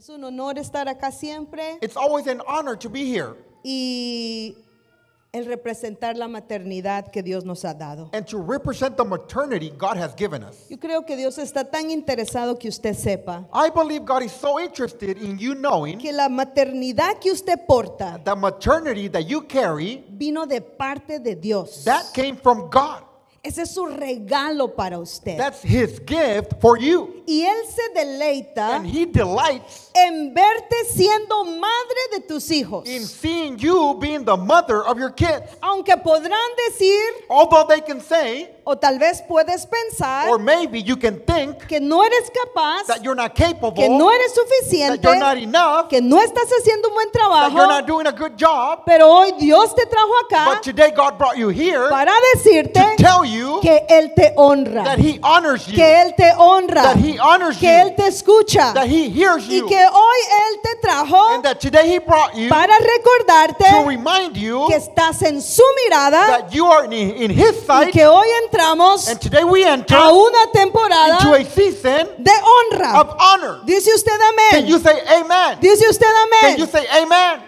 Es un honor estar acá siempre It's always an honor to be here y el representar la maternidad que Dios nos ha dado. and to represent the maternity God has given us. Yo creo que Dios está tan interesado que usted sepa I believe God is so interested in you knowing que la maternidad que usted porta the maternity that you carry vino de parte de Dios. that came from God. Ese es su regalo para usted. That's his gift for you. Y él se deleita And he delights en verte siendo madre de tus hijos. in seeing you being the mother of your kids. Aunque podrán decir Although they can say, o tal vez puedes pensar or maybe you can think, que no eres capaz, that you're not capable, que no eres suficiente, that you're not enough, que no estás haciendo un buen trabajo, that you're not doing a good job, pero hoy Dios te trajo acá but today God brought you here para decirte to tell you, que él te honra, that he honors you, que él te honra, that he honors que él te escucha, that he hears you, y que hoy él te trajo and that today he brought you para recordarte to remind you que estás en su mirada, that you are in, in his sight, y que hoy entramos and today we enter a una temporada into a season de honra. Of honor. Dice usted amén. Can you say amen? Dice usted amén. Can you say amen?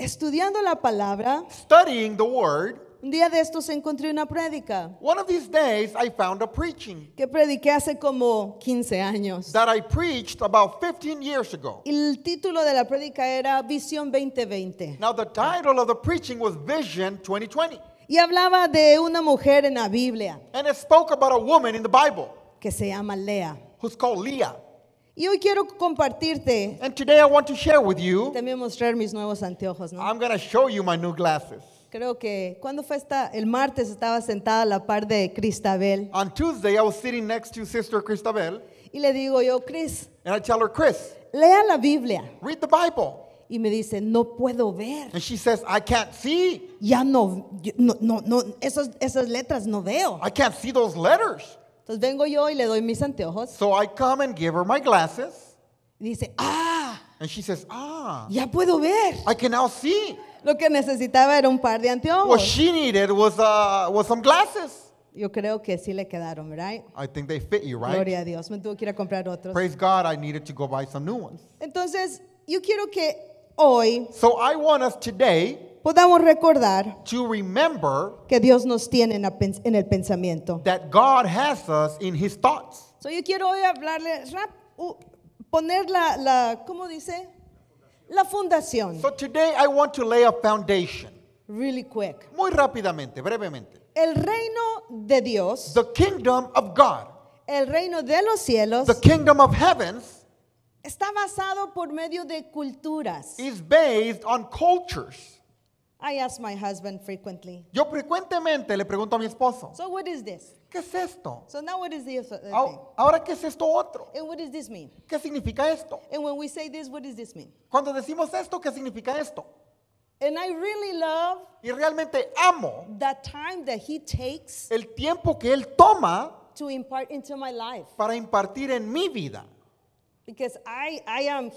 Estudiando la palabra, studying the word, un día de estos encontré una prédica. One of these days I found a preaching Que prediqué hace como 15 años. that I preached about 15 years ago. El título de la prédica era Visión 2020. Now the title of the preaching was Vision 2020 Y hablaba de una mujer en la Biblia and it spoke about a woman in the Bible que se llama Lea. who's called Leah. Y hoy quiero compartirte. And today I want to share with you. mostrar mis nuevos anteojos, ¿no? I'm going to show you my new glasses. Creo que cuando fue esta, el martes estaba sentada a la par de Cristabel. On Tuesday I was sitting next to Sister Cristabel. Y le digo yo, Chris. And I tell her, Chris. Lea la Biblia. Read the Bible. Y me dice, no puedo ver. And she says, I can't see. Ya no, no, no, no esas, esas letras no veo. I can't see those letters. Entonces vengo yo y le doy mis anteojos. So I come and give her my glasses. Y dice, ah. And she says, ah. Ya puedo ver. I can now see. Lo que necesitaba era un par de anteojos. What she needed was, uh, was some glasses. Yo creo que sí le quedaron, right? I think they fit you, right? Gloria a Dios, me tuve que ir a comprar otros. Praise God, I needed to go buy some new ones. Entonces, yo quiero que hoy. So I want us today podamos recordar to remember que Dios nos tiene en, el pensamiento. That God has us in his thoughts. So yo quiero hoy hablarle, poner la, la, ¿cómo dice? La fundación. So today I want to lay a foundation. Really quick. Muy rápidamente, brevemente. El reino de Dios. The kingdom of God. El reino de los cielos. The kingdom of heavens. Está basado por medio de culturas. Is based on cultures my husband Yo frecuentemente le pregunto a mi esposo, ¿qué es esto? Uh, ahora, ¿qué es esto otro? ¿Qué significa esto? Cuando decimos esto, ¿qué significa esto? Y realmente amo takes el tiempo que Él toma para impartir en mi vida. am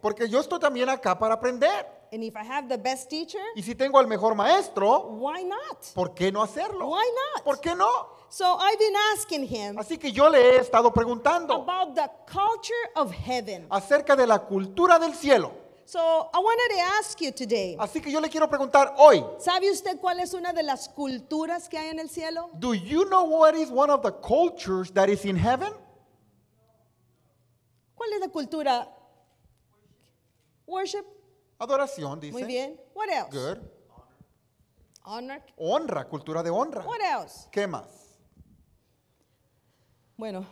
Porque yo estoy también acá para aprender. And if I have the best teacher, y si tengo al mejor maestro, why not? ¿por qué no hacerlo? Why not? ¿Por qué no? So I've been asking him Así que yo le he estado preguntando about the culture of heaven. acerca de la cultura del cielo. So I wanted to ask you today. Así que yo le quiero preguntar hoy. ¿Sabe usted cuál es una de las culturas que hay en el cielo? Do you know what is one of the cultures that is in heaven? ¿Cuál es la cultura? Worship. Adoración, dice. Muy bien. What else? Good. Honor. Honra, cultura de honra. What else? ¿Qué más? Bueno,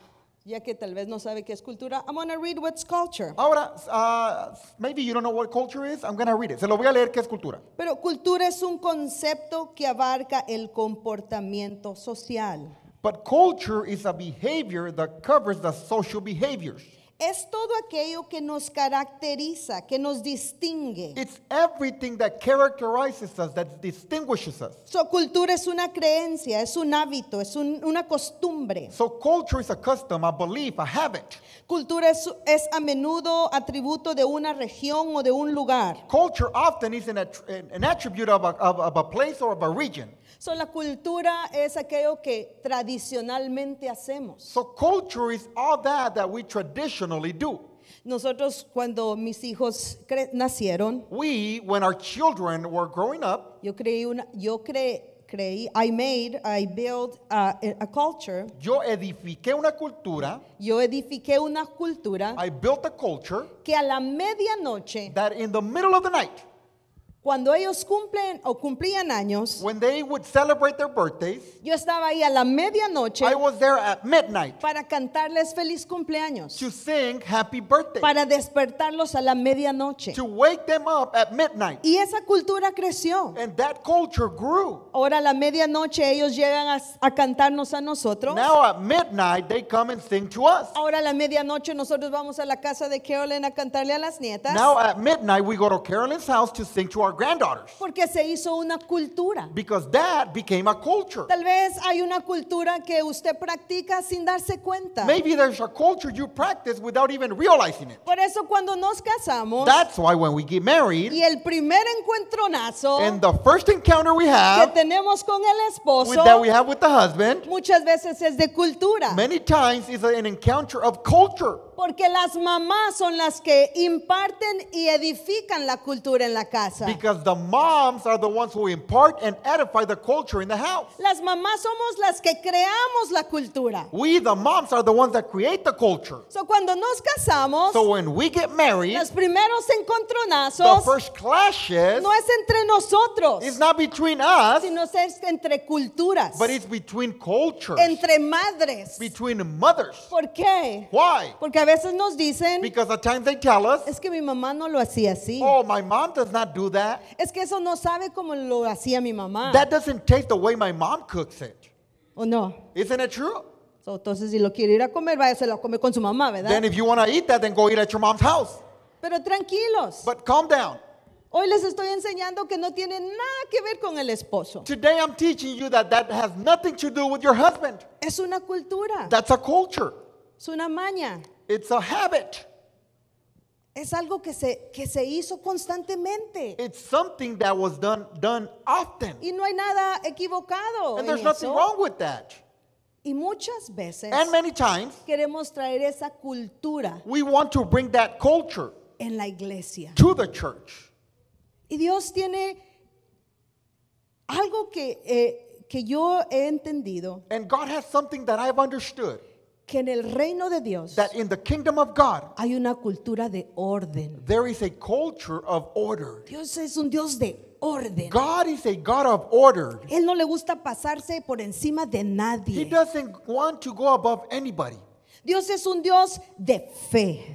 ya que tal vez no sabe qué es cultura, I'm going to read what's culture. Ahora, uh, maybe you don't know what culture is, I'm going to read it. Se lo voy a leer qué es cultura. Pero cultura es un concepto que abarca el comportamiento social. But culture is a behavior that covers the social behaviors. Es todo aquello que nos caracteriza, que nos distingue. It's everything that characterizes us, that distinguishes us. So cultura es una creencia, es un hábito, es un, una costumbre. So culture is a custom, a belief, a habit. Cultura es, es a menudo atributo de una región o de un lugar. Culture often is an, an attribute of a, of, of a place or of a region. So, la cultura es aquello que tradicionalmente hacemos. So culture is all that that we traditionally do. Nosotros cuando mis hijos nacieron, we when our children were growing up, yo creí una yo cre, creí, I made, I built a, a, culture. Yo edifiqué una cultura. Yo edifiqué una cultura. I built a culture. Que a la medianoche. That in the middle of the night cuando ellos cumplen o cumplían años, yo estaba ahí a la medianoche para cantarles feliz cumpleaños, para despertarlos a la medianoche. Y esa cultura creció. Ahora a la medianoche ellos llegan a, cantarnos a nosotros. Ahora a la medianoche nosotros vamos a la casa de Carolyn a cantarle a las nietas. house granddaughters. Porque se hizo una cultura. Because that became a culture. Tal vez hay una cultura que usted practica sin darse cuenta. Maybe there's a culture you practice without even realizing it. Por eso cuando nos casamos. That's why when we get married. Y el primer encuentronazo. And the first encounter we have. Que tenemos con el esposo. With, that we have with the husband. Muchas veces es de cultura. Many times is an encounter of culture. Porque las mamás son las que imparten y edifican la cultura en la casa. Because the moms are the ones who impart and edify the culture in the house. Las mamás somos las que creamos la cultura. We the moms are the ones that create the culture. So cuando nos casamos, so when we get married, los primeros encontronazos, the first clashes, no es entre nosotros. It's not between us, sino es entre culturas. But it's between cultures. Entre madres. Between mothers. ¿Por qué? Why? Porque a veces nos dicen, es que mi mamá no lo hacía así. Oh, my mom does not do that. Es que eso no sabe cómo lo hacía mi mamá. That doesn't taste the way my mom cooks it. ¿O no? Isn't it true? So, entonces, si lo quiere ir a comer, vaya, se lo come con su mamá, ¿verdad? Then if you want to eat that, then go eat at your mom's house. Pero tranquilos. But calm down. Hoy les estoy enseñando que no tiene nada que ver con el esposo. Today I'm teaching you that that has nothing to do with your husband. Es una cultura. That's a culture. Es una maña. It's a habit. Es algo que se, que se hizo constantemente. It's something that was done, done often. Y no hay nada equivocado. And en there's nothing eso. wrong with that. Y muchas veces And many times, queremos traer esa cultura we want to bring that culture en la iglesia. To the church. Y Dios tiene algo que, eh, que yo he entendido. And God has something that I've understood. que en el reino de Dios hay una cultura de orden. Dios es un Dios de orden. Él no le gusta pasarse por encima de nadie. Dios es un Dios de fe.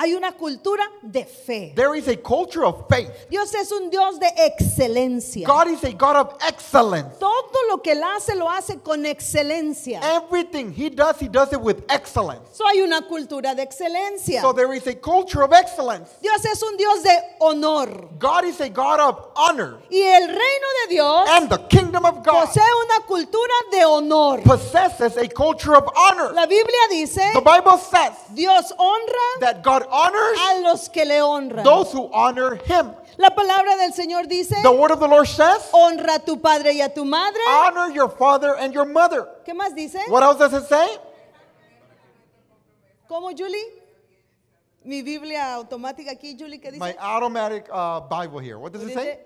Hay una cultura de fe. There is a culture of faith. Dios es un Dios de excelencia. God is a God of excellence. Todo lo que él hace lo hace con excelencia. Everything he does, he does it with excellence. So hay una cultura de excelencia. So there is a culture of excellence. Dios es un Dios de honor. God is a God of honor. Y el reino de Dios And the kingdom of God posee una cultura de honor. Possesses a culture of honor. La Biblia dice, the Bible says Dios honra that God honors, a los que le honran. Those who honor him. La palabra del Señor dice, the word of the Lord says, honra a tu padre y a tu madre. Honor your father and your mother. ¿Qué más dice? What else does it say? ¿Cómo, Julie? Mi Biblia automática aquí, Julie, ¿qué dice? My automatic uh, Bible here. What does it say?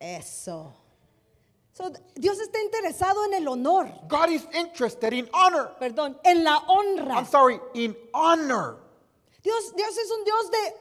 Eso. So, Dios está interesado en el honor. God is interested in honor. Perdón, en la honra. I'm sorry, in honor. Dios, Dios es un Dios de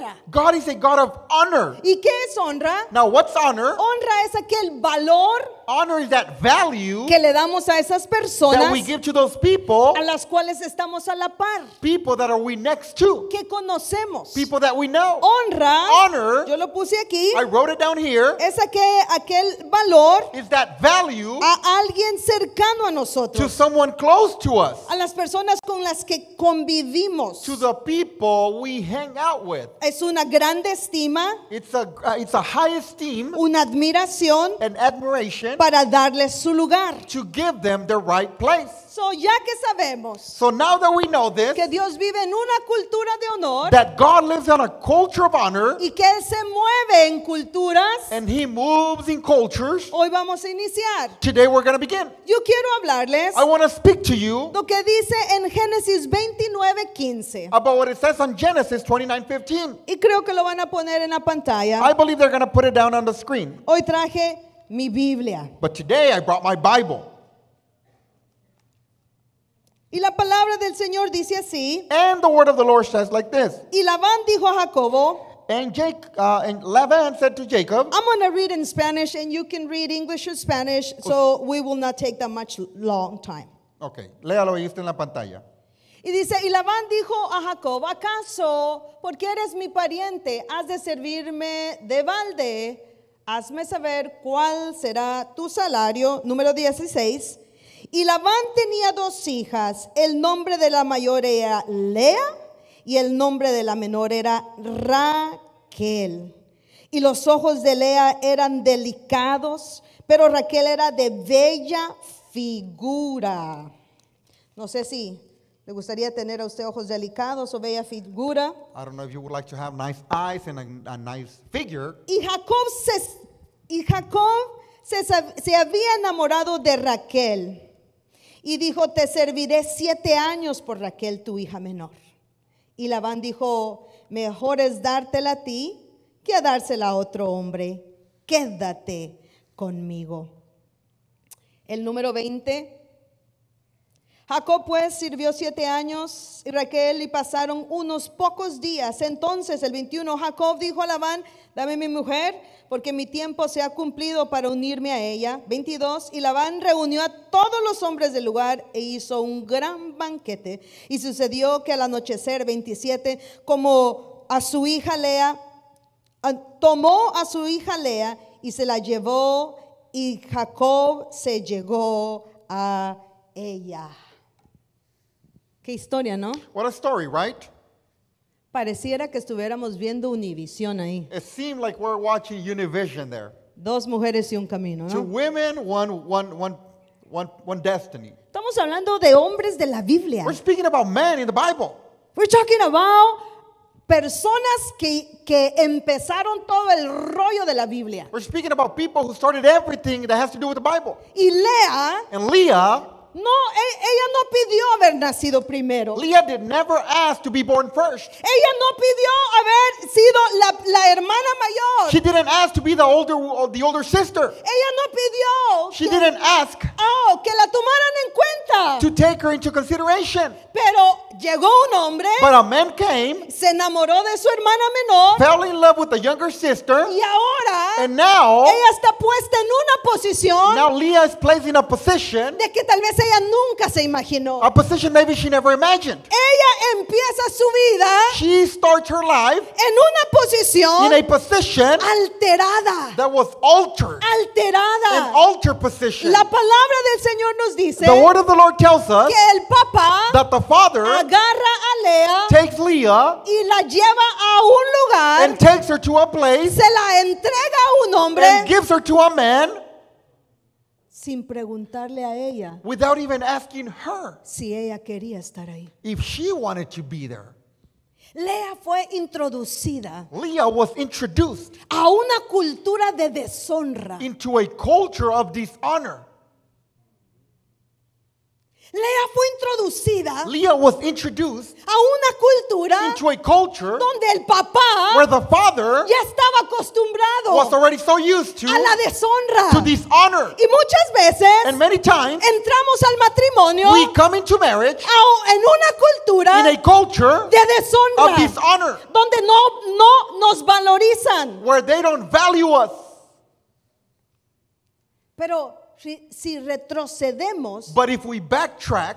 honra. God is a God of honor. ¿Y qué es honra? Now, what's honor? Honra es aquel valor honor that value que le damos a esas personas that we give to those people, a las cuales estamos a la par, people that are we next to, que conocemos, people that we know. Honra, honor, yo lo puse aquí, I wrote it down here, es aquel, aquel valor is that value a alguien cercano a nosotros, to someone close to us, a las personas con las que convivimos, to the people we hang out with. Es una gran estima, it's a, uh, it's a high esteem, una admiración, an admiration, para darles su lugar. to give them the right place. So, ya que sabemos So now that we know this, que Dios vive en una cultura de honor that God lives in a culture of honor y que Él se mueve en culturas, and He moves in cultures, hoy vamos a iniciar. today we're going to begin. Yo quiero hablarles I want to speak to you lo que dice en Génesis 29, 15. about what it says on Genesis 29:15. Y creo que lo van a poner en la pantalla. I believe they're going to put it down on the screen. Hoy traje mi Biblia. But today I brought my Bible. Y la palabra del Señor dice así. And the word of the Lord says like this. Y Labán dijo a Jacobo. And, Jake, uh, and Laban said to Jacob, I'm going to read in Spanish and you can read English or Spanish, so we will not take that much long time. Okay, léalo ahí está en la pantalla. Y dice, y Labán dijo a Jacob, ¿acaso porque eres mi pariente has de servirme de balde? hazme saber cuál será tu salario, número 16. Y Labán tenía dos hijas, el nombre de la mayor era Lea y el nombre de la menor era Raquel. Y los ojos de Lea eran delicados, pero Raquel era de bella figura. No sé si ¿Le gustaría tener a usted ojos delicados o bella figura? I don't Y Jacob se, Jacob se, había enamorado de Raquel y dijo, te serviré siete años por Raquel, tu hija menor. Y Labán dijo, mejor es dártela a ti que dársela a otro hombre. Quédate conmigo. El número 20 Jacob pues sirvió siete años y Raquel y pasaron unos pocos días. Entonces el 21 Jacob dijo a Labán, dame mi mujer porque mi tiempo se ha cumplido para unirme a ella. 22 y Labán reunió a todos los hombres del lugar e hizo un gran banquete. Y sucedió que al anochecer 27, como a su hija Lea, tomó a su hija Lea y se la llevó y Jacob se llegó a ella. Qué historia, ¿no? What a story, right? Pareciera que estuviéramos viendo Univision ahí. It seemed like we're watching Univision there. Dos mujeres y un camino, ¿no? Two women, one, one, one, one, one destiny. Estamos hablando de hombres de la Biblia. We're speaking about men in the Bible. We're talking about personas que, que empezaron todo el rollo de la Biblia. We're speaking about people who started everything that has to do with the Bible. Y Lea And Leah no, e, ella no pidió haber nacido primero. Leah did never ask to be born first. Ella no pidió haber sido la, la hermana mayor. She didn't ask to be the older uh, the older sister. Ella no pidió. She didn't ask. Oh, que la tomaran en cuenta. To take her into consideration. Pero Llegó un hombre. But a man came. Se enamoró de su hermana menor. Fell in love with the younger sister. Y ahora. And now. Ella está puesta en una posición. Now Leah is placed in a position. De que tal vez ella nunca se imaginó. A position maybe she never imagined. Ella empieza su vida. She starts her life. En una posición. In a position. Alterada. That was altered. Alterada. An altered position. La palabra del Señor nos dice. The word of the Lord tells us. Que el papá. That the father. agarra a Lea takes Leah y la lleva a un lugar and takes her to a place se la entrega a un hombre and gives her to a man sin preguntarle a ella without even asking her si ella quería estar ahí if she wanted to be there Lea fue introducida Leah was introduced a una cultura de deshonra into a culture of dishonor Lea fue introducida Leah was introduced a una cultura a culture donde el papá where the father ya estaba acostumbrado was already so used to a la deshonra to dishonor. y muchas veces entramos al matrimonio we en una cultura in a culture de deshonra of donde no, no nos valorizan where they don't value us pero si retrocedemos, But if we backtrack,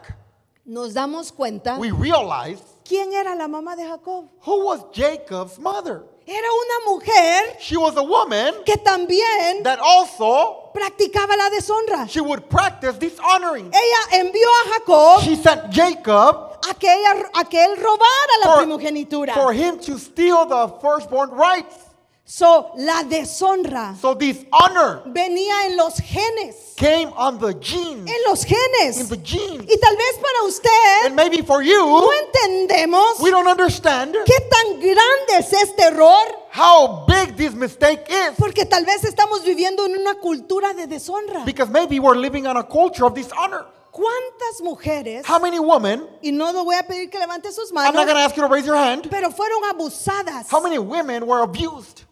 nos damos cuenta we realize quién era la mamá de Jacob. Who was Jacob's mother? Era una mujer She was a woman que también that also practicaba la deshonra. She would practice dishonoring. Ella envió a Jacob. She sent Jacob a que, ella, a que él robara for, la primogenitura. For him to steal the firstborn rights. So la deshonra So dishonor venía en los genes. came on the gene, En los genes. in the genes Y tal vez para usted And maybe for no entendemos we don't understand qué tan grande es este error, how big this mistake is porque tal vez estamos viviendo en una cultura de deshonra. because maybe we're living on a culture of dishonor. ¿Cuántas mujeres, How many women, y no lo voy a pedir que levante sus I'm manos, not going ask you to raise your hand, pero fueron abusadas how many women were abused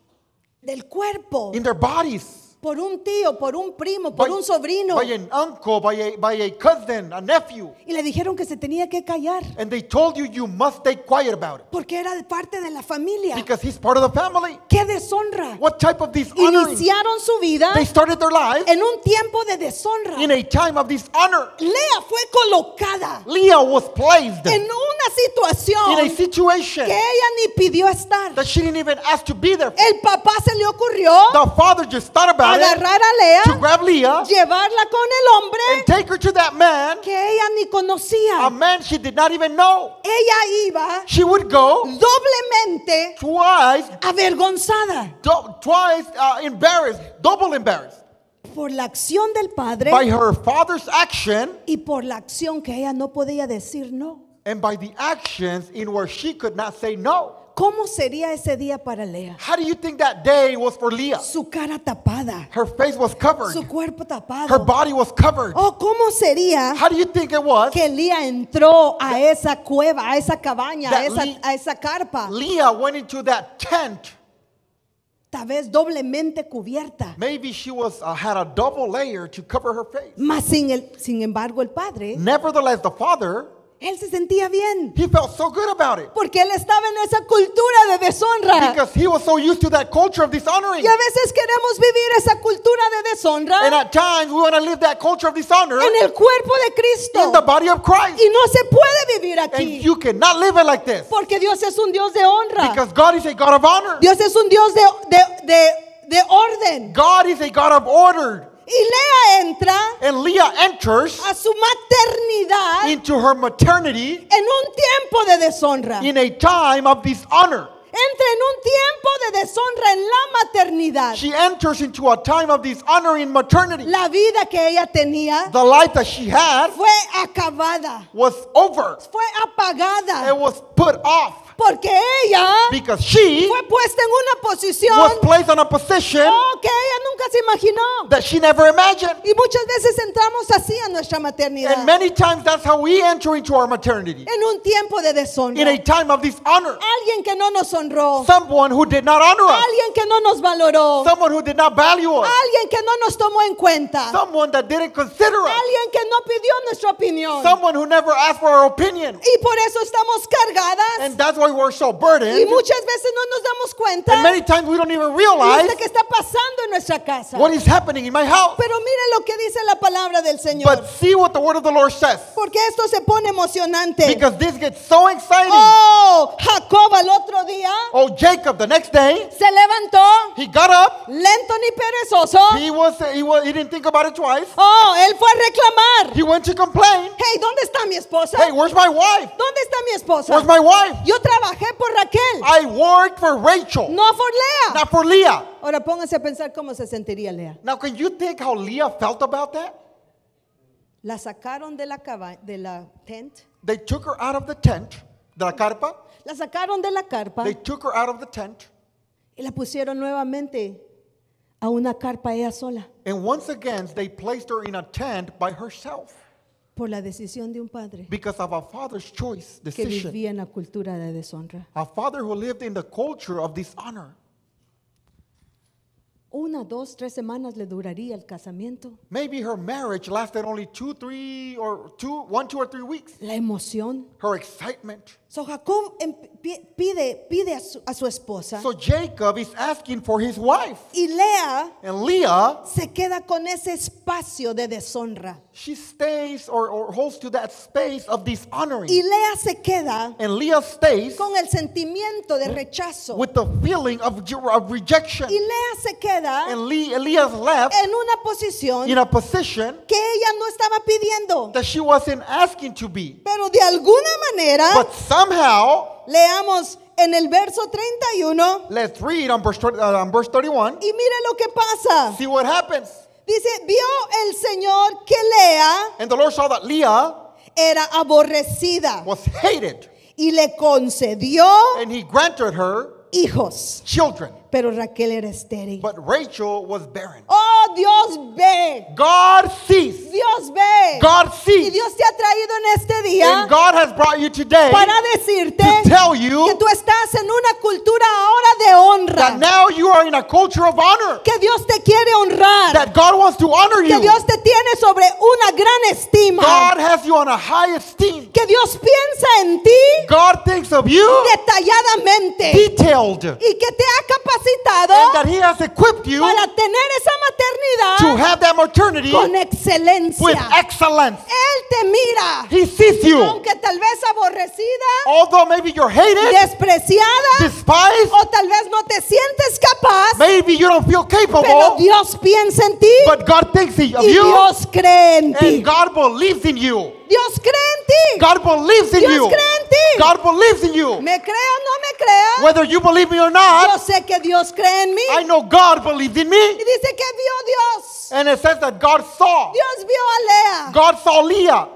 del cuerpo. In their bodies. por un tío, por un primo, por by, un sobrino. By an uncle, by a, by a cousin, a nephew. Y le dijeron que se tenía que callar. And they told you you must stay quiet about it. Porque era de parte de la familia. Because he's part of the family. Qué deshonra. What type of dishonoring? Iniciaron su vida. They started their lives. En un tiempo de deshonra. In a time of dishonor. Lea fue colocada. Leah was placed. En una situación. In a situation. Que ella ni pidió estar. That she didn't even ask to be there. El papá se le ocurrió. The father just thought about agarrar a Lea, Leah, llevarla con el hombre, and take her to that que ella ni conocía. A man she did not even know. Ella iba, she would go, doblemente, twice, avergonzada, do, twice uh, embarrassed, double embarrassed. por la acción del padre by her father's action, y por la acción que ella no podía decir no. And by the actions in where she could not say no. ¿Cómo sería ese día para Lea? How do you think that day Su cara tapada. Her face was covered. Su cuerpo tapado. Her body was covered. Oh, ¿cómo sería? Que Lea entró a esa cueva, a esa cabaña, a esa, a esa carpa. Lea went into that tent. Tal vez doblemente cubierta. Maybe she was uh, had a double layer to cover her face. Mas sin, el, sin embargo el padre. Nevertheless, the father. Él se sentía bien. He felt so good about it. Porque él estaba en esa cultura de deshonra. Because he was so used to that culture of dishonoring. Y a veces queremos vivir esa cultura de deshonra. And at times we want to live that culture of dishonor. En el cuerpo de Cristo. In the body of Christ. Y no se puede vivir aquí. And you cannot live it like this. Porque Dios es un Dios de honra. Because God is a God of honor. Dios es un Dios de, de, de, de orden. God is a God of order. Y Lea entra and Leah enters a su maternidad into her maternity en un tiempo de deshonra. in a time of dishonor. entra en un tiempo de deshonra en la maternidad. She enters into a time of dishonor in maternity. La vida que ella tenía the life that she had fue acabada. Was over. Fue apagada. It was put off. Porque ella Because she fue puesta en una posición was placed on a position oh, que ella nunca se imaginó. That she never imagined. Y muchas veces entramos así a nuestra maternidad. And many times that's how we enter into our maternity. En un tiempo de deshonra. In a time of dishonor. Alguien que no nos honró. Someone who did not honor us. Alguien que no nos valoró. Someone who did not value us. Alguien que no nos tomó en cuenta. Someone that didn't consider us. Alguien que no pidió nuestra opinión. Someone who never asked for our opinion. Y por eso estamos cargadas. And that's why boy we're so burdened. Y muchas veces no nos damos cuenta. And many times we don't even realize. que está pasando en nuestra casa. What is happening in my house. Pero mira lo que dice la palabra del Señor. But see what the word of the Lord says. Porque esto se pone emocionante. Because this gets so exciting. Oh, Jacob al otro día. Oh, Jacob the next day. Se levantó. He got up. Lento ni perezoso. He was he was he didn't think about it twice. Oh, él fue a reclamar. He went to complain. Hey, ¿dónde está mi esposa? Hey, where's my wife? ¿Dónde está mi esposa? Where's my wife? Yo trabajo trabajé por Raquel. I worked for Rachel. No for Leah. Not for Leah. Ahora pónganse a pensar cómo se sentiría Leah. Now can you think how Leah felt about that? La sacaron de la de la tent. They took her out of the tent, de la carpa. La sacaron de la carpa. They took her out of the tent. Y la pusieron nuevamente a una carpa ella sola. And once again they placed her in a tent by herself por la decisión de un padre because of a father's choice decision. que decision. vivía en la cultura de deshonra. a father who lived in the culture of dishonor. Una, dos, tres semanas le duraría el casamiento. Maybe her marriage lasted only two, three, or two, one, two or three weeks. La emoción, Her excitement, So Jacob em, pide, pide a su, a su esposa. So Jacob is asking for his wife. Y Lea and Leah se queda con ese espacio de deshonra. She stays or, or holds to that space of dishonoring. Y Lea se queda and Leah stays con el sentimiento de rechazo. With the feeling of, of rejection. Y Lea se queda and Le Leah's left en una posición in a position que ella no estaba pidiendo. That she wasn't asking to be. Pero de alguna manera but somehow, leamos en el verso 31. Let's read on verse, uh, on verse 31. Y mire lo que pasa. See what happens. Dice, vio el Señor que Lea And the Lord saw that Leah era aborrecida. Was hated. Y le concedió And he granted her hijos. Children. Pero Raquel era estéril. But Rachel was barren. Oh, Dios ve. God sees. Dios ve. God sees. Y Dios te ha traído en este día. And God has brought you today para decirte to tell you que tú estás en una cultura ahora de honra. That now you are in a culture of honor. Que Dios te quiere honrar. That God wants to honor you. Que Dios te tiene sobre una gran estima. God has you on a high esteem. Que Dios piensa en ti. God thinks of you. Detalladamente. Detailed. Y que te ha capacitado. And equipped you. Para tener esa maternidad eternidad to have that eternity con excelencia. With excellence. Él te mira. He sees you. Aunque tal vez aborrecida, Although maybe you're hated, despreciada, despised, o tal vez no te sientes capaz, maybe you don't feel capable, pero Dios piensa en ti. But God thinks of y you, Dios cree en ti. And God believes in you. Dios cree en ti. God believes in Dios you. cree en ti. God believes in you. Me crea no me crea. Whether you believe me or not. Yo sé que Dios cree en mí. I know God believed in me. Y dice que vio Dios. And it says that God saw. Dios vio a Lea. God saw Leah.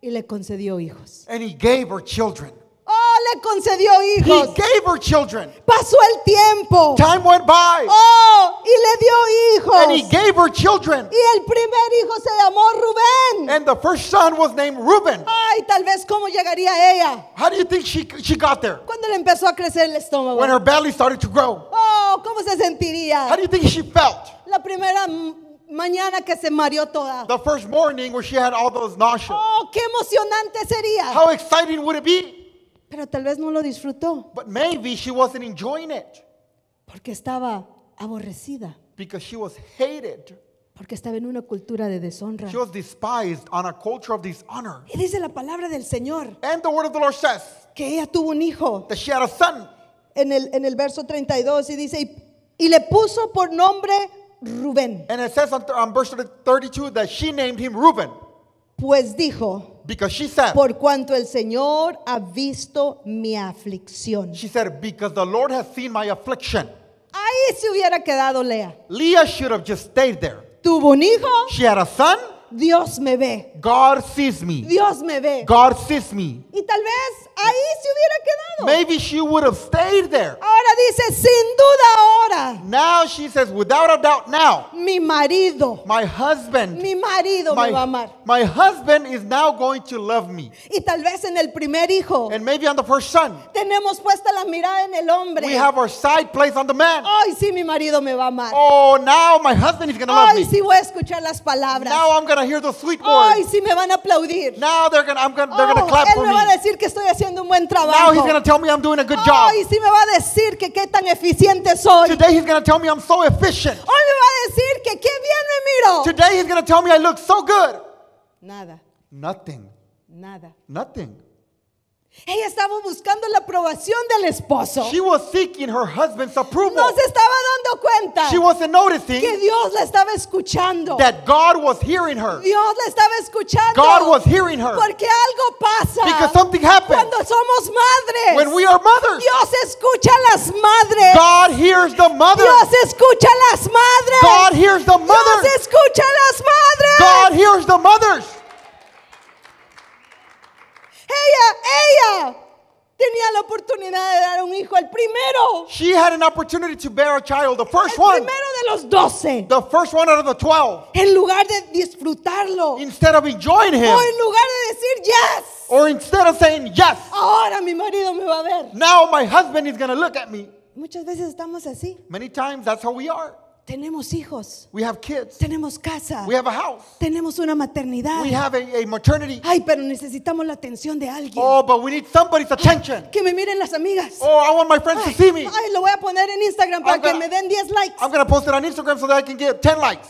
Y le concedió hijos. And he gave her children. Oh, le concedió hijos. He gave her children. Pasó el tiempo. Time went by. Oh, y le dio hijos. And he gave her children. Y el primer hijo se llamó Rubén. And the first son was named Reuben. Ay, tal vez cómo llegaría ella. How do you think she she got there? Cuando le empezó a crecer el estómago. When her belly started to grow. Oh, cómo se sentiría. How do you think she felt? La primera mañana que se mareó toda. The first morning where she had all those nausea. Oh, qué emocionante sería. How exciting would it be? Pero tal vez no lo disfrutó But maybe she wasn't enjoying it porque estaba aborrecida, because she was hated. porque estaba en una cultura de deshonra. She was despised on a culture of dishonor. Y dice la palabra del Señor And the word of the Lord says que ella tuvo un hijo that she had a son. en el, en el verso 32 y dice, y, y le puso por nombre Rubén. And it says on, on verse 32 that she named him Reuben. Pues dijo, because she said, por cuanto el Señor ha visto mi aflicción. She said, because the Lord has seen my affliction. Ahí se hubiera quedado Lea. Leah should have just stayed there. Tuvo un hijo. She had a son. Dios me ve. God sees me. Dios me ve. God sees me. Y tal vez Ahí se hubiera quedado. Maybe she would have stayed there. Ahora dice, sin duda ahora. Now she says, without a doubt now. Mi marido. My husband. Mi marido my, me va a amar. My husband is now going to love me. Y tal vez en el primer hijo. And maybe on the first son. Tenemos puesta la mirada en el hombre. We have our sight placed on the man. Hoy sí mi marido me va a amar. Oh, now my husband is going to love me. Hoy sí voy a escuchar las palabras. Now I'm going to hear the sweet words. Hoy sí me van a aplaudir. Now they're going I'm going they're oh, going to clap for me. Él me va a decir que estoy haciendo haciendo un buen trabajo. Now he's going to tell me I'm doing a good job. Y si me va a decir que qué tan eficiente soy. Today he's going to tell me I'm so efficient. Hoy me va a decir que qué bien me miro. Today he's going to tell me I look so good. Nada. Nothing. Nada. Nothing. Ella estaba buscando la aprobación del esposo. She was seeking her husband's approval. No se estaba dando cuenta. She wasn't noticing que Dios la estaba escuchando. That God was hearing her. Dios la estaba escuchando. God was hearing her. Porque algo pasa. Because something happens. Cuando somos madres. When we are mothers. Dios escucha a las madres. God hears the mothers. Dios escucha a las madres. God hears the mothers. Dios escucha a las madres. God hears the mothers. Ella, ella tenía la oportunidad de dar un hijo, el primero. She had an opportunity to bear a child, the first el primero de los doce. The first one out of the 12. En lugar de disfrutarlo. Instead of enjoying him. O en lugar de decir yes. Or instead of saying yes. Ahora mi marido me va a ver. Now my husband is going to look at me. Muchas veces estamos así. Many times that's how we are. Tenemos hijos. We have kids. Tenemos casa. We have a house. Tenemos una maternidad. We have a, a maternity. Ay, pero necesitamos la atención de alguien. Oh, but we need somebody's attention. Ay, que me miren las amigas. Oh, I want my friends to see me. Ay, lo voy a poner en Instagram para que me den 10 likes. I'm going to post it on Instagram so that I can get 10 likes.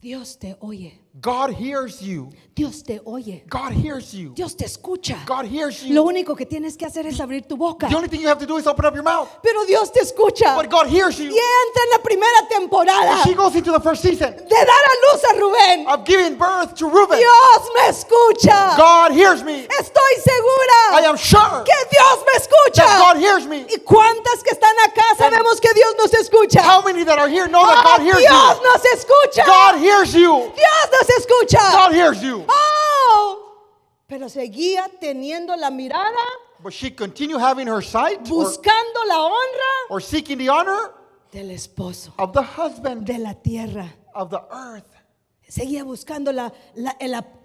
Dios te oye. God hears you. Dios te oye. God hears you. Dios te escucha. God hears you. Lo único que tienes que hacer es abrir tu boca. The only thing you have to do is open up your mouth. Pero Dios te escucha. But God hears you. Y entra en la primera temporada. She goes into the first season. De dar a luz a Rubén. Of giving birth to Reuben. Dios me escucha. God hears me. Estoy segura. I am sure. Que Dios me escucha. That God hears me. Y cuántas que están acá sabemos que Dios nos escucha. How many that are here know oh, that God ah, hears Dios you. Dios nos escucha. God hears you. Dios nos se escucha. God hears you. Oh, pero seguía teniendo la mirada. But she continued having her sight. Buscando la honra. Or seeking the honor. Del esposo. Of the husband. De la tierra. Of the earth. Seguía buscando la,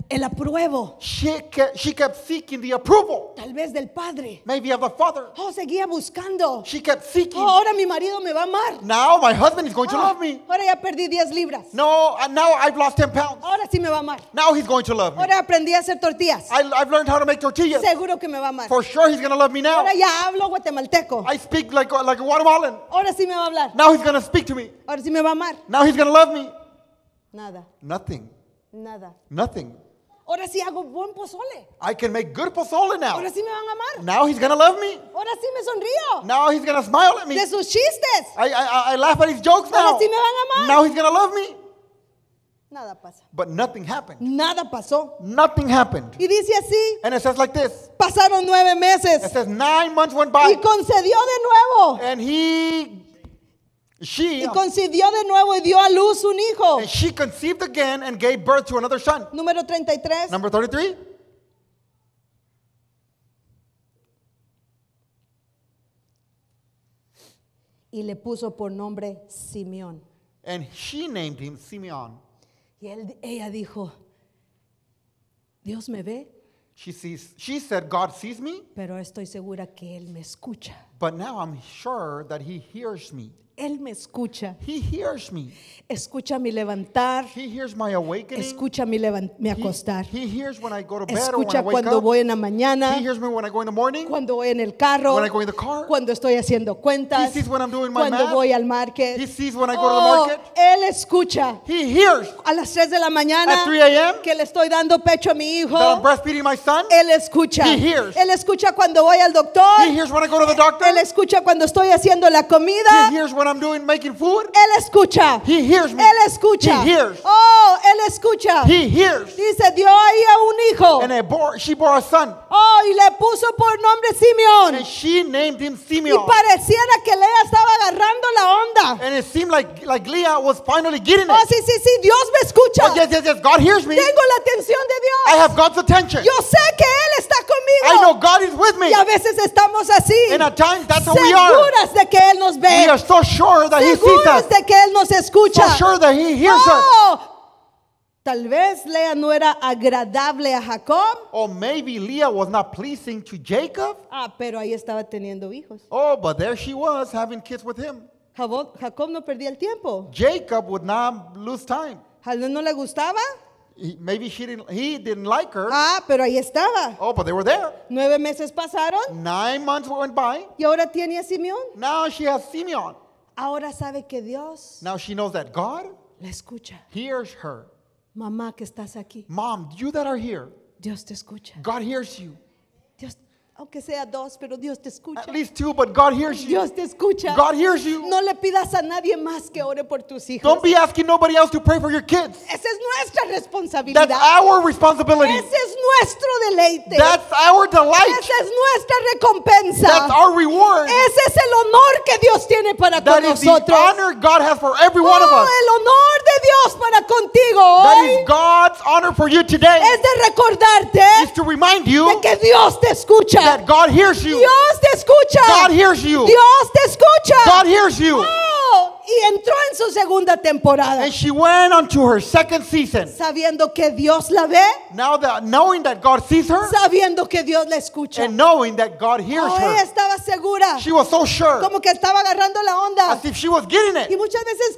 el apruebo. She kept, she kept seeking the approval. Tal vez del padre. Maybe of the father. Oh, seguía buscando. She kept seeking. Oh, ahora mi marido me va a amar. Now my husband is going to oh, love me. Ahora ya perdí 10 libras. No, uh, now I've lost 10 pounds. Ahora sí me va a amar. Now he's going to love me. Ahora aprendí a hacer tortillas. I, I've learned how to make tortillas. Seguro que me va a amar. For sure he's going to love me now. Ahora ya hablo guatemalteco. I speak like like a Guatemalan. Ahora sí me va a hablar. Now he's going to speak to me. Ahora sí me va a amar. Now he's going to love me. Nada. Nothing. Nada. Nothing. Ahora sí hago buen pozole. I can make good pozole now. Ahora sí me van a amar. Now he's gonna love me. Ahora sí me sonrío. Now he's gonna smile at me. De sus chistes. I, I, I laugh at his jokes Ahora now. Ahora sí me van a amar. Now he's gonna love me. Nada pasa. But nothing happened. Nada pasó. Nothing happened. Y dice así. And it says like this. Pasaron nueve meses. It says nine months went by. Y concedió de nuevo. And he She, y um, concibió de nuevo y dio a luz un hijo. And she conceived again and gave birth to another son. Número 33. Number 33. Y le puso por nombre Simeón. And she named him Simeon. Y él, ella dijo, Dios me ve. She, sees, she said, God sees me. Pero estoy segura que él me escucha. But now I'm sure that he hears me. Él me escucha. He hears me. Escucha mi levantar. He hears my awakening. Escucha mi, me acostar. He, he hears when I go to bed escucha or when I wake cuando up. voy en la mañana. He hears me when I go in the morning. Cuando voy en el carro. When I go in the car. Cuando estoy haciendo cuentas. He sees when I'm doing my cuando math. voy al market. He sees when I go oh, to the oh, market. Él escucha. He hears. A las 3 de la mañana. At 3 a.m. Que le estoy dando pecho a mi hijo. That I'm breastfeeding my son. Él escucha. He hears. Él escucha cuando voy al doctor. He hears when I go to the doctor. Él escucha cuando estoy haciendo la comida. He hears when what I'm doing making food? Él escucha. He hears me. Él escucha. He hears. Oh, él escucha. He hears. Dice, dio ella un hijo. And it bore, she bore a son. Oh, y le puso por nombre Simeón. And she named him Simeon. Y pareciera que Lea estaba agarrando la onda. And it seemed like, like Leah was finally getting oh, it. Oh, sí, sí, sí, Dios me escucha. Oh, yes, yes, yes, God hears me. Tengo la atención de Dios. I have God's attention. Yo sé que Él está conmigo. I know God is with me. Y a veces estamos así. And at times that's how we are. Seguras de que Él nos ve. We are so sure sure that he sees us. de que Él nos escucha. sure that he hears Tal vez Lea no era agradable a Jacob. Or maybe Leah was not pleasing to Jacob. Ah, pero ahí estaba teniendo hijos. Oh, but there she was having kids with him. Jacob no perdía el tiempo. Jacob would not lose time. Jalón no le gustaba. He, maybe she didn't, he didn't like her. Ah, pero ahí estaba. Oh, but they were there. Nueve meses pasaron. Nine months went by. Y ahora tiene a Simeón. Now she has Simeon. Ahora sabe que Dios Now she knows that God la escucha. hears her. Mamá que estás aquí. Mom, you that are here, Dios te escucha. God hears you. Aunque sea dos, pero Dios te escucha. At least two, but God hears you. Dios te escucha. God hears you. No le pidas a nadie más que ore por tus hijos. Don't be asking nobody else to pray for your kids. Esa es nuestra responsabilidad. That's our responsibility. Ese es nuestro deleite. That's our delight. Esa es nuestra recompensa. That's our reward. Ese es el honor que Dios tiene para That con is nosotros. The honor God has for every oh, one of oh, us. el honor de Dios para contigo hoy. That is God's honor for you today. Es de recordarte. Is to remind you. De que Dios te escucha that God hears you. Dios te escucha. God hears you. Dios te escucha. God hears you. Oh, y entró en su segunda temporada. And she went on to her second season. Sabiendo que Dios la ve. Now that knowing that God sees her. Sabiendo que Dios la escucha. And knowing that God hears oh, her. estaba segura. She was so sure. Como que estaba agarrando la onda. As if she was getting it. Y muchas veces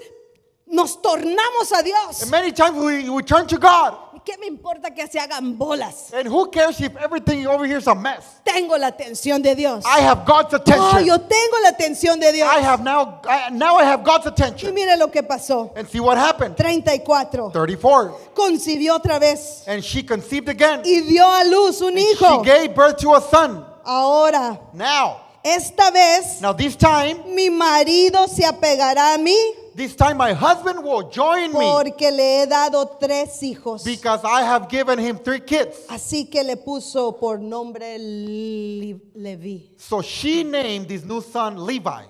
nos tornamos a Dios. And many times we, we turn to God. ¿Qué me importa que se hagan bolas? And who cares if everything over here is a mess? Tengo la atención de Dios. I have God's attention. Oh, yo tengo la atención de Dios. I have now, I, now I have God's attention. Y mire lo que pasó. And see what happened. 34. 34. Concibió otra vez. And she conceived again. Y dio a luz un and hijo. She gave birth to a son. Ahora. Now. Esta vez. Now this time. Mi marido se apegará a mí. This time my husband will join porque me. le he dado tres hijos. Because I have given him three kids. Así que le puso por nombre Le Levi. So she named this new son Levi.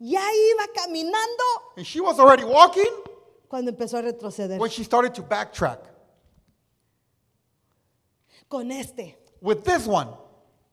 Ya iba caminando. And she was already walking. Cuando empezó a retroceder. When she started to backtrack. Con este. With this one.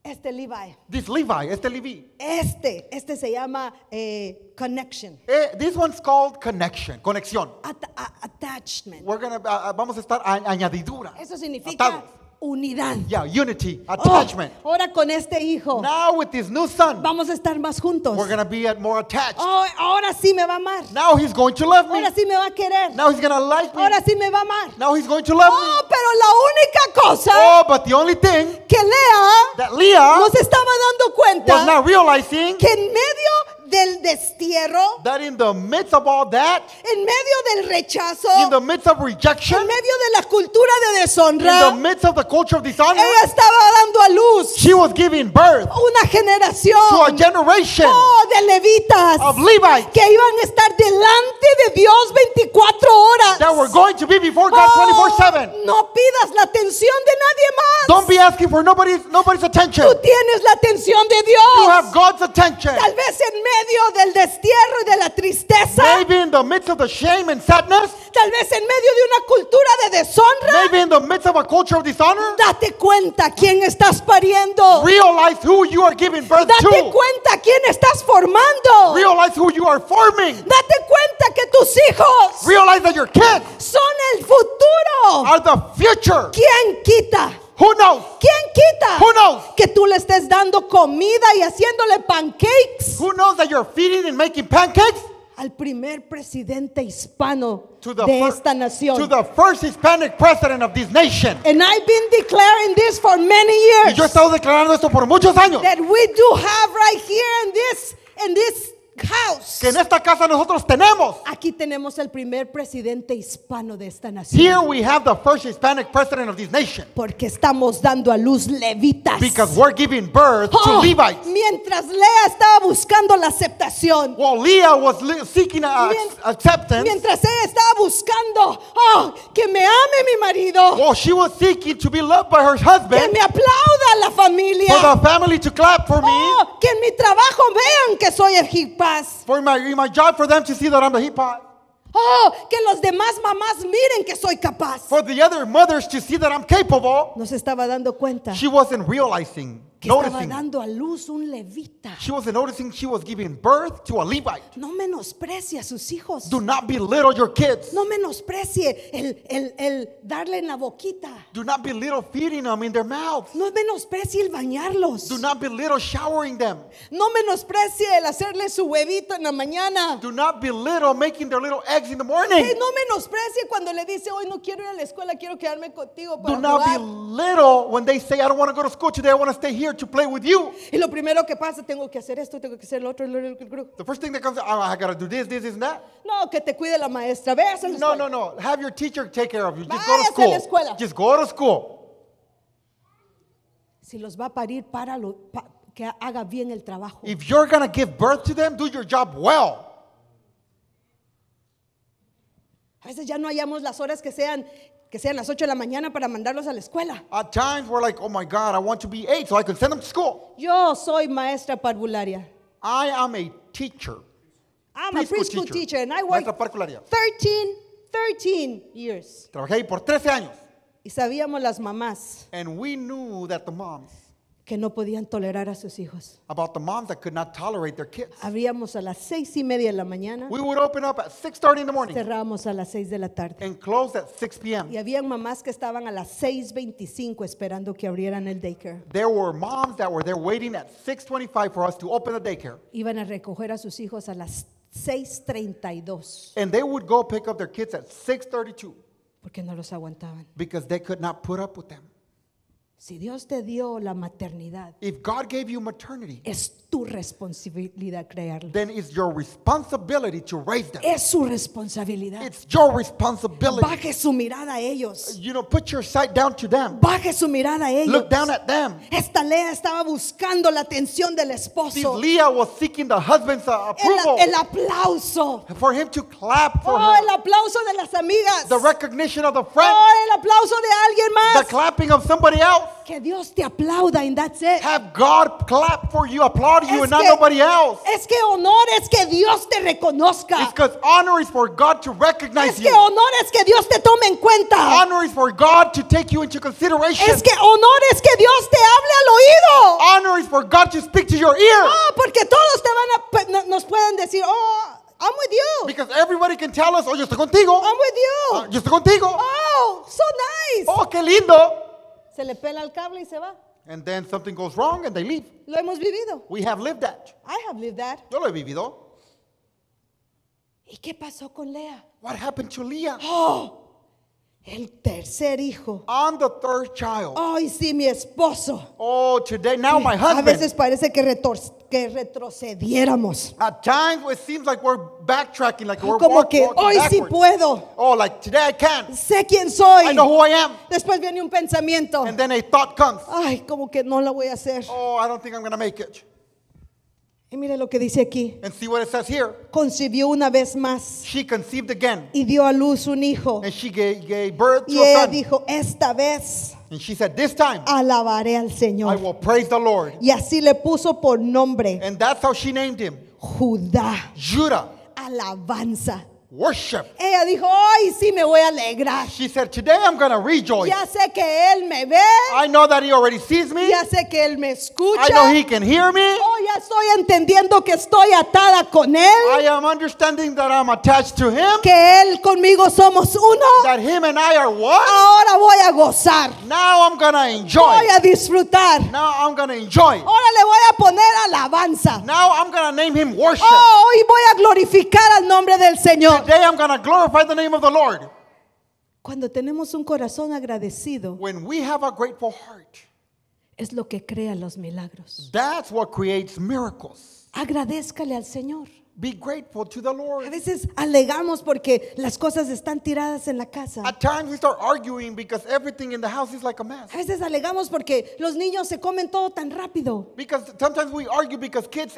Este Levi. This Levi, este Levi. Este, este se llama eh, connection. Eh, this one's called connection, conexión. At- attachment. We're gonna, uh vamos a estar añadidura. Eso significa unidad. Yeah, unity, oh, attachment. Oh, ahora con este hijo. Now with this new son, vamos a estar más juntos. We're gonna be more attached. Oh, ahora sí me va a amar. Now he's going to love me. Ahora sí me va a querer. Now he's gonna like me. Ahora sí me va a amar. Now he's going to love oh, me. Oh, pero la única cosa. Oh, but the only thing que Lea that Leah nos estaba dando cuenta was not realizing que en medio del destierro, that in the midst of all that, en medio del rechazo, in the midst of rejection, en medio de la cultura de deshonra, in the midst of the culture of dishonor, ella estaba dando a luz, she was giving birth, una generación, to a generation, oh, de levitas, of Levites, que iban a estar delante de Dios 24 horas, that were going to be before God oh, 24/7. No pidas la atención de nadie más. Don't be asking for nobody's nobody's attention. Tú tienes la atención de Dios. You have God's attention. Tal vez en medio del destierro y de la tristeza. Tal vez en medio de una cultura de deshonra. Date cuenta quién estás pariendo. Date cuenta quién estás formando. Date cuenta que tus hijos. Son el futuro. ¿Quién quita? Who knows? ¿Quién quita? Who knows? Que tú le estés dando comida y haciéndole pancakes. Who knows that you're feeding and making pancakes? Al primer presidente hispano de esta nación. To the first Hispanic president of this nation. And I've been declaring this for many years. Y yo he estado declarando esto por muchos años. That we do have right here in this in this house. Que en esta casa nosotros tenemos. Aquí tenemos el primer presidente hispano de esta nación. Here we have the first Hispanic president of this nation. Porque estamos dando a luz levitas. Because we're giving birth oh, to Levites. Mientras Lea estaba buscando la aceptación. While Lea was seeking a Mien acceptance. Mientras ella estaba buscando, oh, que me ame mi marido. While she was seeking to be loved by her husband. Que me aplauda la familia. For the family to clap for me. Oh, que en mi trabajo vean que soy egipcio. hippies. For my, my job for them to see that I'm a hippie. Oh, que los demás mamás miren que soy capaz. For the other mothers to see that I'm capable. No se estaba dando cuenta. She wasn't realizing. que estaba dando a luz un levita. She was noticing she was giving birth to a Levite. No menosprecie a sus hijos. Do not belittle your kids. No menosprecie el, el, el darle en la boquita. Do not belittle feeding them in their mouths. No menosprecie el bañarlos. Do not belittle showering them. No menosprecie el hacerle su huevito en la mañana. Do not belittle making their little eggs in the morning. Okay, no menosprecie cuando le dice, hoy no quiero ir a la escuela, quiero quedarme contigo para Do jugar. not belittle when they say, I don't want to go to school today, I want to stay here to play with you. Y lo primero que pasa, tengo que hacer esto, tengo que hacer lo otro. Lo, lo, lo, The first thing that comes, oh, I gotta do this, this, this, and that. No, que te cuide la maestra. Ve a No, no, no. Have your teacher take care of you. Just go to school. Just go to school. Si los va a parir, páralo, pa- que haga bien el trabajo. If you're gonna give birth to them, do your job well. A veces ya no hallamos las horas que sean que sean las 8 de la mañana para mandarlos a la escuela. At times we're like, oh my God, I want to be 8 so I can send them to school. Yo soy maestra parvularia. I am a teacher. I'm a preschool teacher. teacher. and I worked 13, 13 years. Trabajé ahí por 13 años. Y sabíamos las mamás. And we knew that the moms que no podían tolerar a sus hijos. About the moms that could not tolerate their kids. Abríamos a las seis y media de la mañana. We would open up at six thirty in the morning. Cerrábamos a las seis de la tarde. And closed at six p.m. Y habían mamás que estaban a las seis veinticinco esperando que abrieran el daycare. There were moms that were there waiting at six twenty-five for us to open the daycare. Iban a recoger a sus hijos a las seis treinta y dos. And they would go pick up their kids at six thirty-two. Porque no los aguantaban. Because they could not put up with them. Si Dios te dio la maternidad, if God gave you maternity, es tu responsabilidad crearlos. Then it's your responsibility to raise them. Es su responsabilidad. It's your responsibility. Baje su mirada a ellos. You know, put your sight down to them. Baje su mirada a ellos. Look down at them. Esta Lea estaba buscando la atención del esposo. This Leah was seeking the husband's approval. El, aplauso. For him to clap for oh, her. el aplauso de las amigas. The recognition of the friend. Oh, el aplauso de alguien más. The clapping of somebody else. Que Dios te aplauda and that's it. Have God clap for you, applaud you and not nobody else. Es que honor es que Dios te reconozca. It's because honor is for God to recognize es que you. honor es que Dios te tome en cuenta. Honor is for God to take you into consideration. Es que honor es que Dios te hable al oído. Honor is for God to speak to your ear. Ah, porque todos te van a nos pueden decir, "Oh, I'm with you. Because everybody can tell us, oh, yo estoy contigo. I'm with you. Ah, yo estoy contigo. Oh, so nice. Oh, qué lindo. Se le pela el cable y se va. And then something goes wrong and they leave. Lo hemos vivido. We have lived that. I have lived that. Yo lo he vivido. ¿Y qué pasó con What happened to Leah? Oh, el tercer hijo. I'm the third child. Ay, sí, mi esposo. Oh, today now mm, my A husband. veces parece que retorce. que retrocediéramos. At times it seems like we're backtracking, like we're Como que walking hoy sí puedo. Oh, like today I can. Sé quién soy. I know who I am. Después viene un pensamiento. And then a thought comes. Ay, como que no la voy a hacer. Oh, I don't think I'm gonna make it. Y mira lo que dice aquí. And see what it says here. Concibió una vez más. She conceived again. Y dio a luz un hijo. And she gave, gave birth to y a ella son. dijo, esta vez And she said, This time, Alabaré al Señor. I will praise the Lord. Y así le puso por nombre And that's how she named him. Judá. Judah. Alabanza. worship. Ella dijo, hoy sí me voy a alegrar. She said, today I'm going to rejoice. Ya sé que él me ve. I know that he already sees me. Ya sé que él me escucha. I know he can hear me. Oh, ya estoy entendiendo que estoy atada con él. I am understanding that I'm attached to him. Que él conmigo somos uno. That him and I are one. Ahora voy a gozar. Now I'm going to enjoy. Voy a disfrutar. Now I'm going to enjoy. Ahora le voy a poner alabanza. Now I'm going to name him worship. Oh, hoy voy a glorificar al nombre del Señor day I'm going to glorify the name of the Lord. Cuando tenemos un corazón agradecido, When we have a grateful heart, es lo que crea los milagros. that's what creates miracles. Agradezcale al Señor. Be grateful to the Lord. A veces alegamos porque las cosas están tiradas en la casa. At times we start arguing because everything in the house is like a mess. A veces alegamos porque los niños se comen todo tan rápido. Because sometimes we argue because kids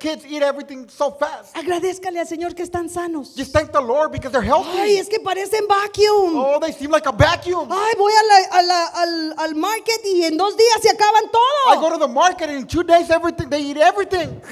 kids eat everything so fast. Agradezcale al Señor que están sanos. Just thank the Lord because they're healthy. Ay, es que parecen vacuum. Oh, they seem like a vacuum. Ay, voy a la, a la, al, al market y en dos días se acaban todo. I go to the market and in two days everything they eat everything.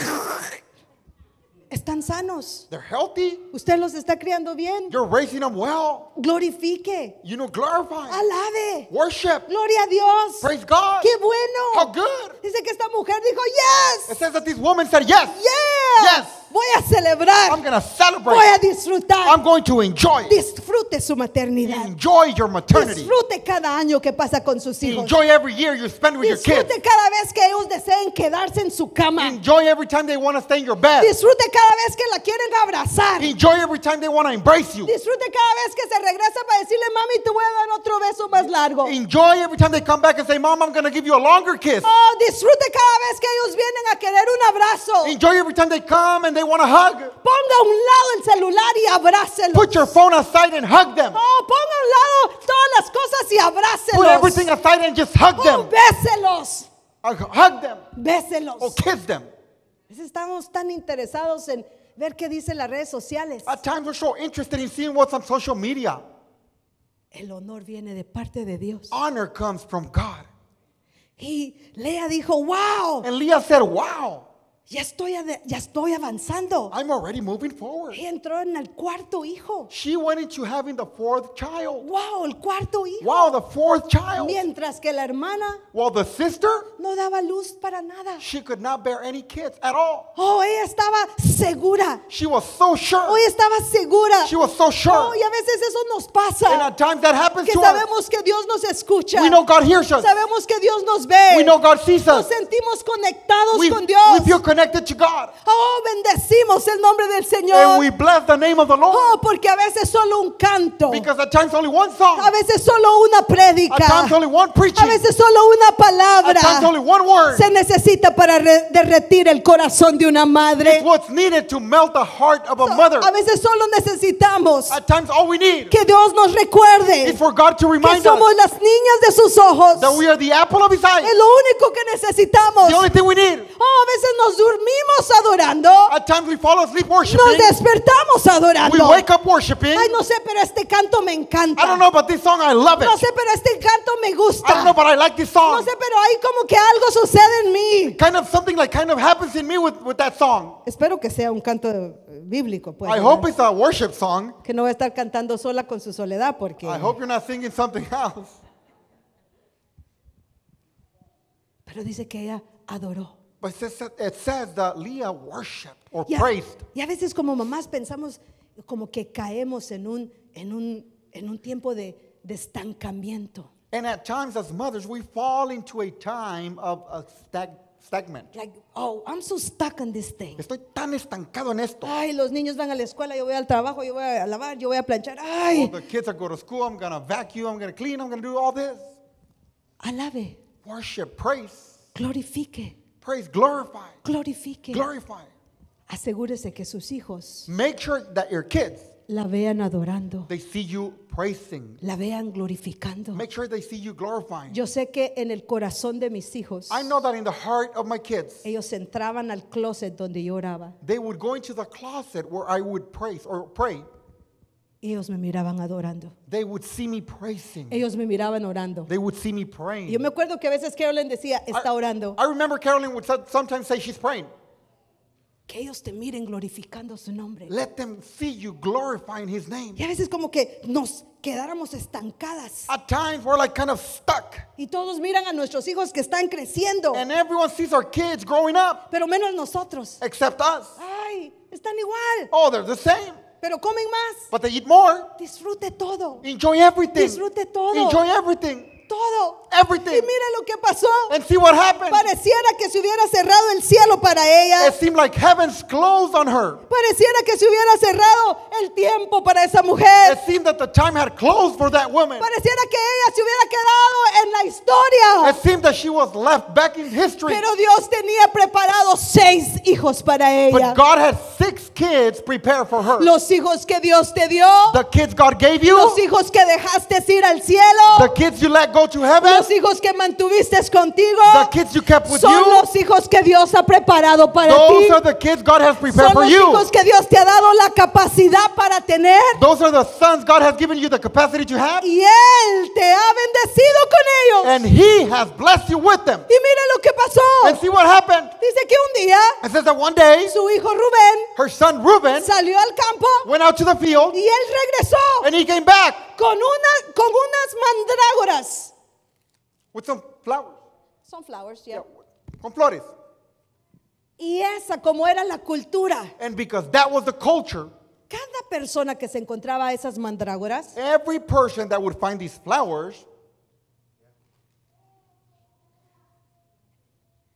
Están sanos. They're healthy. Usted los está criando bien. You're raising them well. Glorifique. You know, glorify. Alabe. Worship. Gloria a Dios. Praise God. Qué bueno. How good. Dice que esta mujer dijo yes. It says that this woman said yes. Yes. Yes. Voy a celebrar. I'm gonna celebrate. Voy a disfrutar. I'm going to enjoy Disfrute su maternidad. Enjoy your maternity. Disfrute cada año que pasa con sus hijos. Enjoy every year you spend with Disfrute your kids. Disfrute cada vez que ellos deseen quedarse en su cama. Enjoy every time they want to stay in your bed. Disfrute cada vez que la quieren abrazar. Enjoy every time they want to embrace you. Disfrute cada vez que se regresa para decirle, mami, te voy a dar otro beso más largo. Enjoy every time they come back and say, mom, I'm going to give you a longer kiss. Oh, disfrute cada vez que ellos vienen a querer un abrazo. Enjoy every time they come and they want to hug. Ponga un lado el celular y abrácelos. Put your phone aside and hug them. Oh, ponga a un lado todas las cosas y abrácelos. Put everything aside and just hug oh, them. Béselos. Hug them. Béselos. Or kiss them. Estamos tan interesados en ver qué dicen las redes sociales. At times we're so interested in seeing what's on social media. El honor viene de parte de Dios. Honor comes from God. Y Lea dijo, wow. And Leah said, wow. Ya estoy, ya estoy avanzando. I'm already moving forward. Entró en el cuarto hijo. She went into having the fourth child. Wow, el cuarto hijo. Wow, the fourth child. Mientras que la hermana well, the sister, no daba luz para nada. She could not bear any kids at all. Oh, ella estaba segura. She was so sure. Hoy estaba segura. She was so sure. Oh, y a veces eso nos pasa. And at times that happens que to sabemos us. que Dios nos escucha. We know God hears us. Sabemos que Dios nos ve. We know God sees us. Nos sentimos conectados we, con Dios. We feel connected to God. Oh, bendecimos el nombre del Señor. And we bless the name of the Lord. Oh, porque a veces solo un canto. Because at times only one song. A veces solo una prédica. At times only one preaching. A veces solo una palabra. At times only one word. Se necesita para derretir el corazón de una madre. It's what's needed to melt the heart of a mother. A veces solo necesitamos. At times all we need. Que Dios nos recuerde. It's for God to remind us. Que somos las niñas de sus ojos. That we are the apple of his eye. Es lo único que necesitamos. The only thing we need. Oh, a veces nos duele dormimos adorando. At times we fall asleep worshiping. Nos despertamos adorando. We wake up worshiping. Ay, no sé, pero este canto me encanta. I don't know, but this song I love it. No sé, pero este canto me gusta. I don't know, but I like this song. No sé, pero hay como que algo sucede en mí. Kind of something like kind of happens in me with, with that song. Espero que sea un canto bíblico, pues. I hope it's a worship song. Que no va a estar cantando sola con su soledad porque I hope you're not singing something else. Pero dice que ella adoró. But it says, it says that Leah worshiped or y a, praised. Y a veces como mamás pensamos como que caemos en un, en un, en un tiempo de, de estancamiento. And at times as mothers, we fall into a time of a uh, stag stagnant. Like, oh, I'm so stuck in this thing. Estoy tan estancado en esto. Ay, los niños van a la escuela, yo voy al trabajo, yo voy a lavar, yo voy a planchar. Ay. Oh, the kids are going to school, I'm going to vacuum, I'm going to clean, I'm going to do all this. Alabe. Worship, praise. Glorifique. Praise, glorify. Glorifique. Glorify. Asegúrese que sus hijos la vean adorando. They see you praising. La vean glorificando. Make sure they see you glorifying. Yo sé que en el corazón de mis hijos I know that in the heart of my kids, ellos entraban al closet donde yo oraba. They would go into the closet where I would praise or pray. Ellos me miraban adorando. Ellos me miraban orando. Yo me acuerdo que a veces Carolyn decía, está orando. Que ellos te miren glorificando su nombre. Y a veces como que nos quedáramos estancadas. At times we're like kind of stuck. Y todos miran a nuestros hijos que están creciendo. Pero menos nosotros. Except us. Ay, están igual. Oh, they're the same. Pero comen más. But they eat more. Disfrute todo. Enjoy everything. Disfrute todo. Enjoy everything. Todo. Everything. Y mira lo que pasó. And see what happened. Pareciera que se hubiera cerrado el cielo para ella. It seemed like heavens closed on her. Pareciera que se hubiera cerrado el tiempo para esa mujer. It seemed that the time had closed for that woman. Pareciera que ella se hubiera quedado en la historia. It seemed that she was left back in history. Pero Dios tenía preparados seis hijos para ella. But God had six kids prepared for her. Los hijos que Dios te dio. The kids God gave you. Los hijos que dejaste ir al cielo. The kids you let los hijos que mantuviste contigo son los hijos que Dios ha preparado para ti. son los hijos que Dios te ha dado la capacidad para tener. Y Él te ha bendecido con ellos. Y mira lo que pasó. Dice que un día su hijo Rubén salió al campo y él regresó con, una, con unas mandrágoras With some flowers. Some flowers, yeah. Yeah, Con flores. Y esa como era la cultura. And because that was the culture, Cada persona que se encontraba esas mandrágoras, every person that would find these flowers,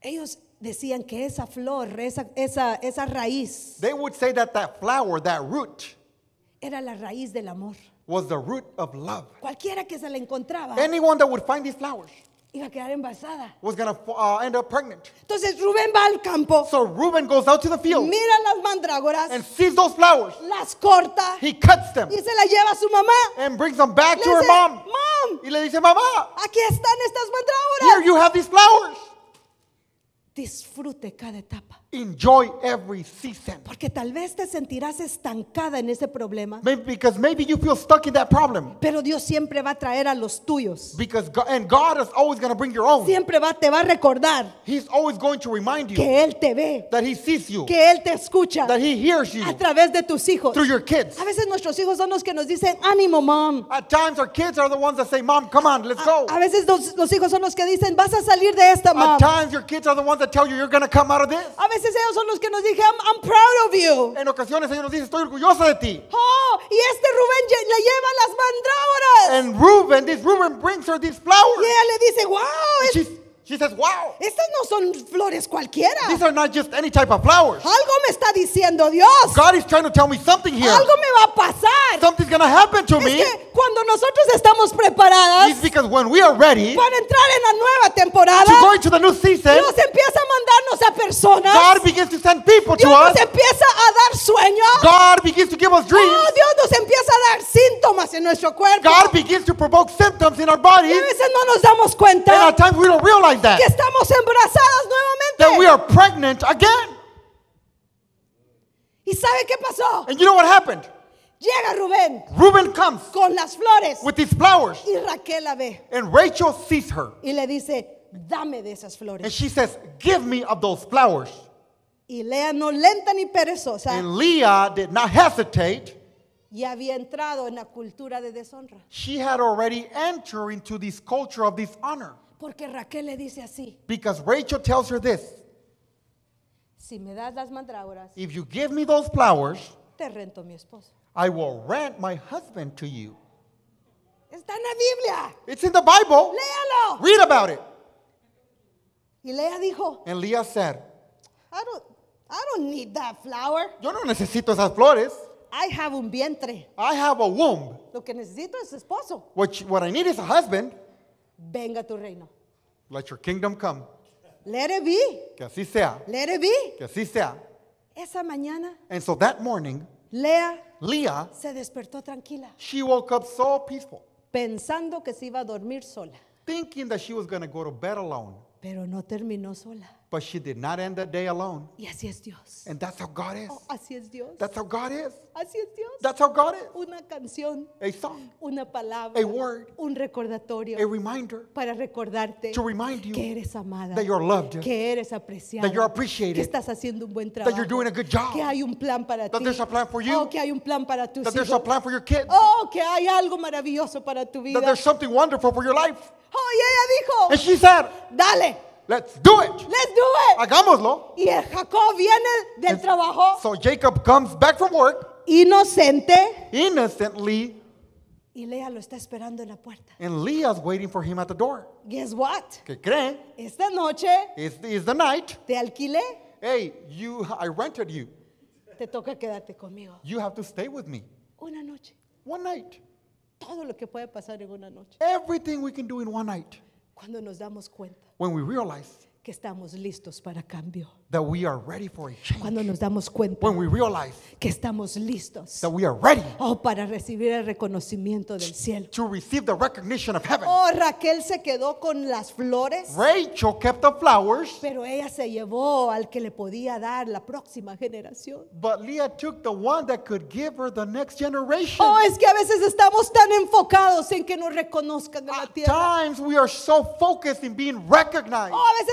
ellos decían que esa flor, esa, esa, esa raíz, they would say that that flower, that root, era la raíz del amor. was the root of love. Cualquiera que se la encontraba, Anyone that would find these flowers, iba a quedar embarazada. was going to uh, end up pregnant. Entonces Rubén va al campo, So Reuben goes out to the field mira las mandrágoras, and sees those flowers. las corta He cuts them y se las lleva a su mamá. and brings them back Le to her mom. Y le dice, mamá, aquí están estas here you have these flowers. Disfrute cada etapa. Enjoy every season. Porque tal vez te sentirás estancada en ese problema. Maybe, because maybe you feel stuck in that problem. Pero Dios siempre va a traer a los tuyos. Because God, and God is always going to bring your own. Siempre va, te va a recordar. He's always going to remind you. Que él te ve. That he sees you. Que él te escucha. That he hears you. A través de tus hijos. Through your kids. A veces nuestros hijos son los que nos dicen ánimo, mom. At times our kids are the ones that say, mom, come on, let's a, go. A veces los, los, hijos son los que dicen vas a salir de esta, mom. At times your kids are the ones that tell you you're going to come out of this. A veces veces ellos son los que nos dicen, I'm, proud of you. En ocasiones ellos nos dicen, estoy orgullosa de ti. Oh, y este Rubén le lleva las mandrágoras. And Ruben, this Ruben brings her these flowers. Y ella le dice, wow, And es, She says, wow. Estas no son flores cualquiera. These are not just any type of flowers. Algo me está diciendo Dios. God is trying to tell me something here. Algo me va a pasar. Something's going to happen to es me. Que cuando nosotros estamos preparadas It's because when we are ready para entrar en la nueva temporada, to go into the new season, Dios empieza a mandarnos a personas. God begins to send people Dios to nos empieza a dar sueños. God begins to give us oh, dreams. Oh, Dios nos empieza a dar síntomas en nuestro cuerpo. God begins to provoke symptoms in our bodies. Y a veces no nos damos cuenta. And at times we don't realize like that, que estamos embarazadas nuevamente. that we are pregnant again. ¿Y sabe qué pasó? And you know what happened? Llega Rubén. comes con las flores. with his flowers, y Raquel la ve. and Rachel sees her. Y le dice, dame de esas And she says, Give me of those flowers. Y Lea no lenta ni perezosa. And Leah did not hesitate. Y había entrado en la cultura de deshonra. She had already entered into this culture of dishonor. Porque Raquel le dice así. Because Rachel tells her this. Si me das las mandrágoras, If you give me those flowers, te rento mi esposo. I will rent my husband to you. Está en la Biblia. It's in the Bible. Léalo. Read about it. Y Lea dijo, And Leah said, I don't, I don't need that flower. Yo no necesito esas flores. I have un vientre. I have a womb. Lo que necesito es esposo. what I need is a husband venga tu reino. Let your kingdom come. Let it be. Que así sea. Let it be. Que así sea. Esa mañana. And so that morning, Lea, Leah se despertó tranquila. She woke up so peaceful. Pensando que se iba a dormir sola. Thinking that she was going to go to bed alone. Pero no terminó sola. But she did not end that day alone. Y así es Dios. And that's how God is. Oh, así es Dios. That's how God is. Así es Dios. That's how God is. Una canción. A song. Una palabra. A word. Un recordatorio. A reminder. Para recordarte. To remind you. Que eres amada. That you're loved. Que eres apreciada. That you're appreciated. Que estás haciendo un buen trabajo. That you're doing a good job. Que hay un plan para ti. That there's a plan for you. Oh, que hay un plan para tus that There's a plan for your kids. Oh, que hay algo maravilloso para tu vida. That there's something wonderful for your life. Oh, y ella dijo. And she said. Dale. Let's do it. Let's do it. Hagámoslo. Y Jacob viene del and trabajo. So Jacob comes back from work. Inocente. Innocently. Y Leah lo está esperando en la puerta. And Leah's waiting for him at the door. Guess what? ¿Qué creen? Esta noche. It's, the night. Te alquilé. Hey, you, I rented you. Te toca quedarte conmigo. You have to stay with me. Una noche. One night. Todo lo que puede pasar en una noche. Everything we can do in one night. Cuando nos damos cuenta que estamos listos para cambio. Cuando nos damos cuenta que estamos listos that oh, para recibir el reconocimiento del cielo. To Oh, Raquel se quedó con las flores, Rachel flowers, pero ella se llevó al que le podía dar la próxima generación. Oh, es que a veces estamos tan enfocados en que nos reconozcan en la a veces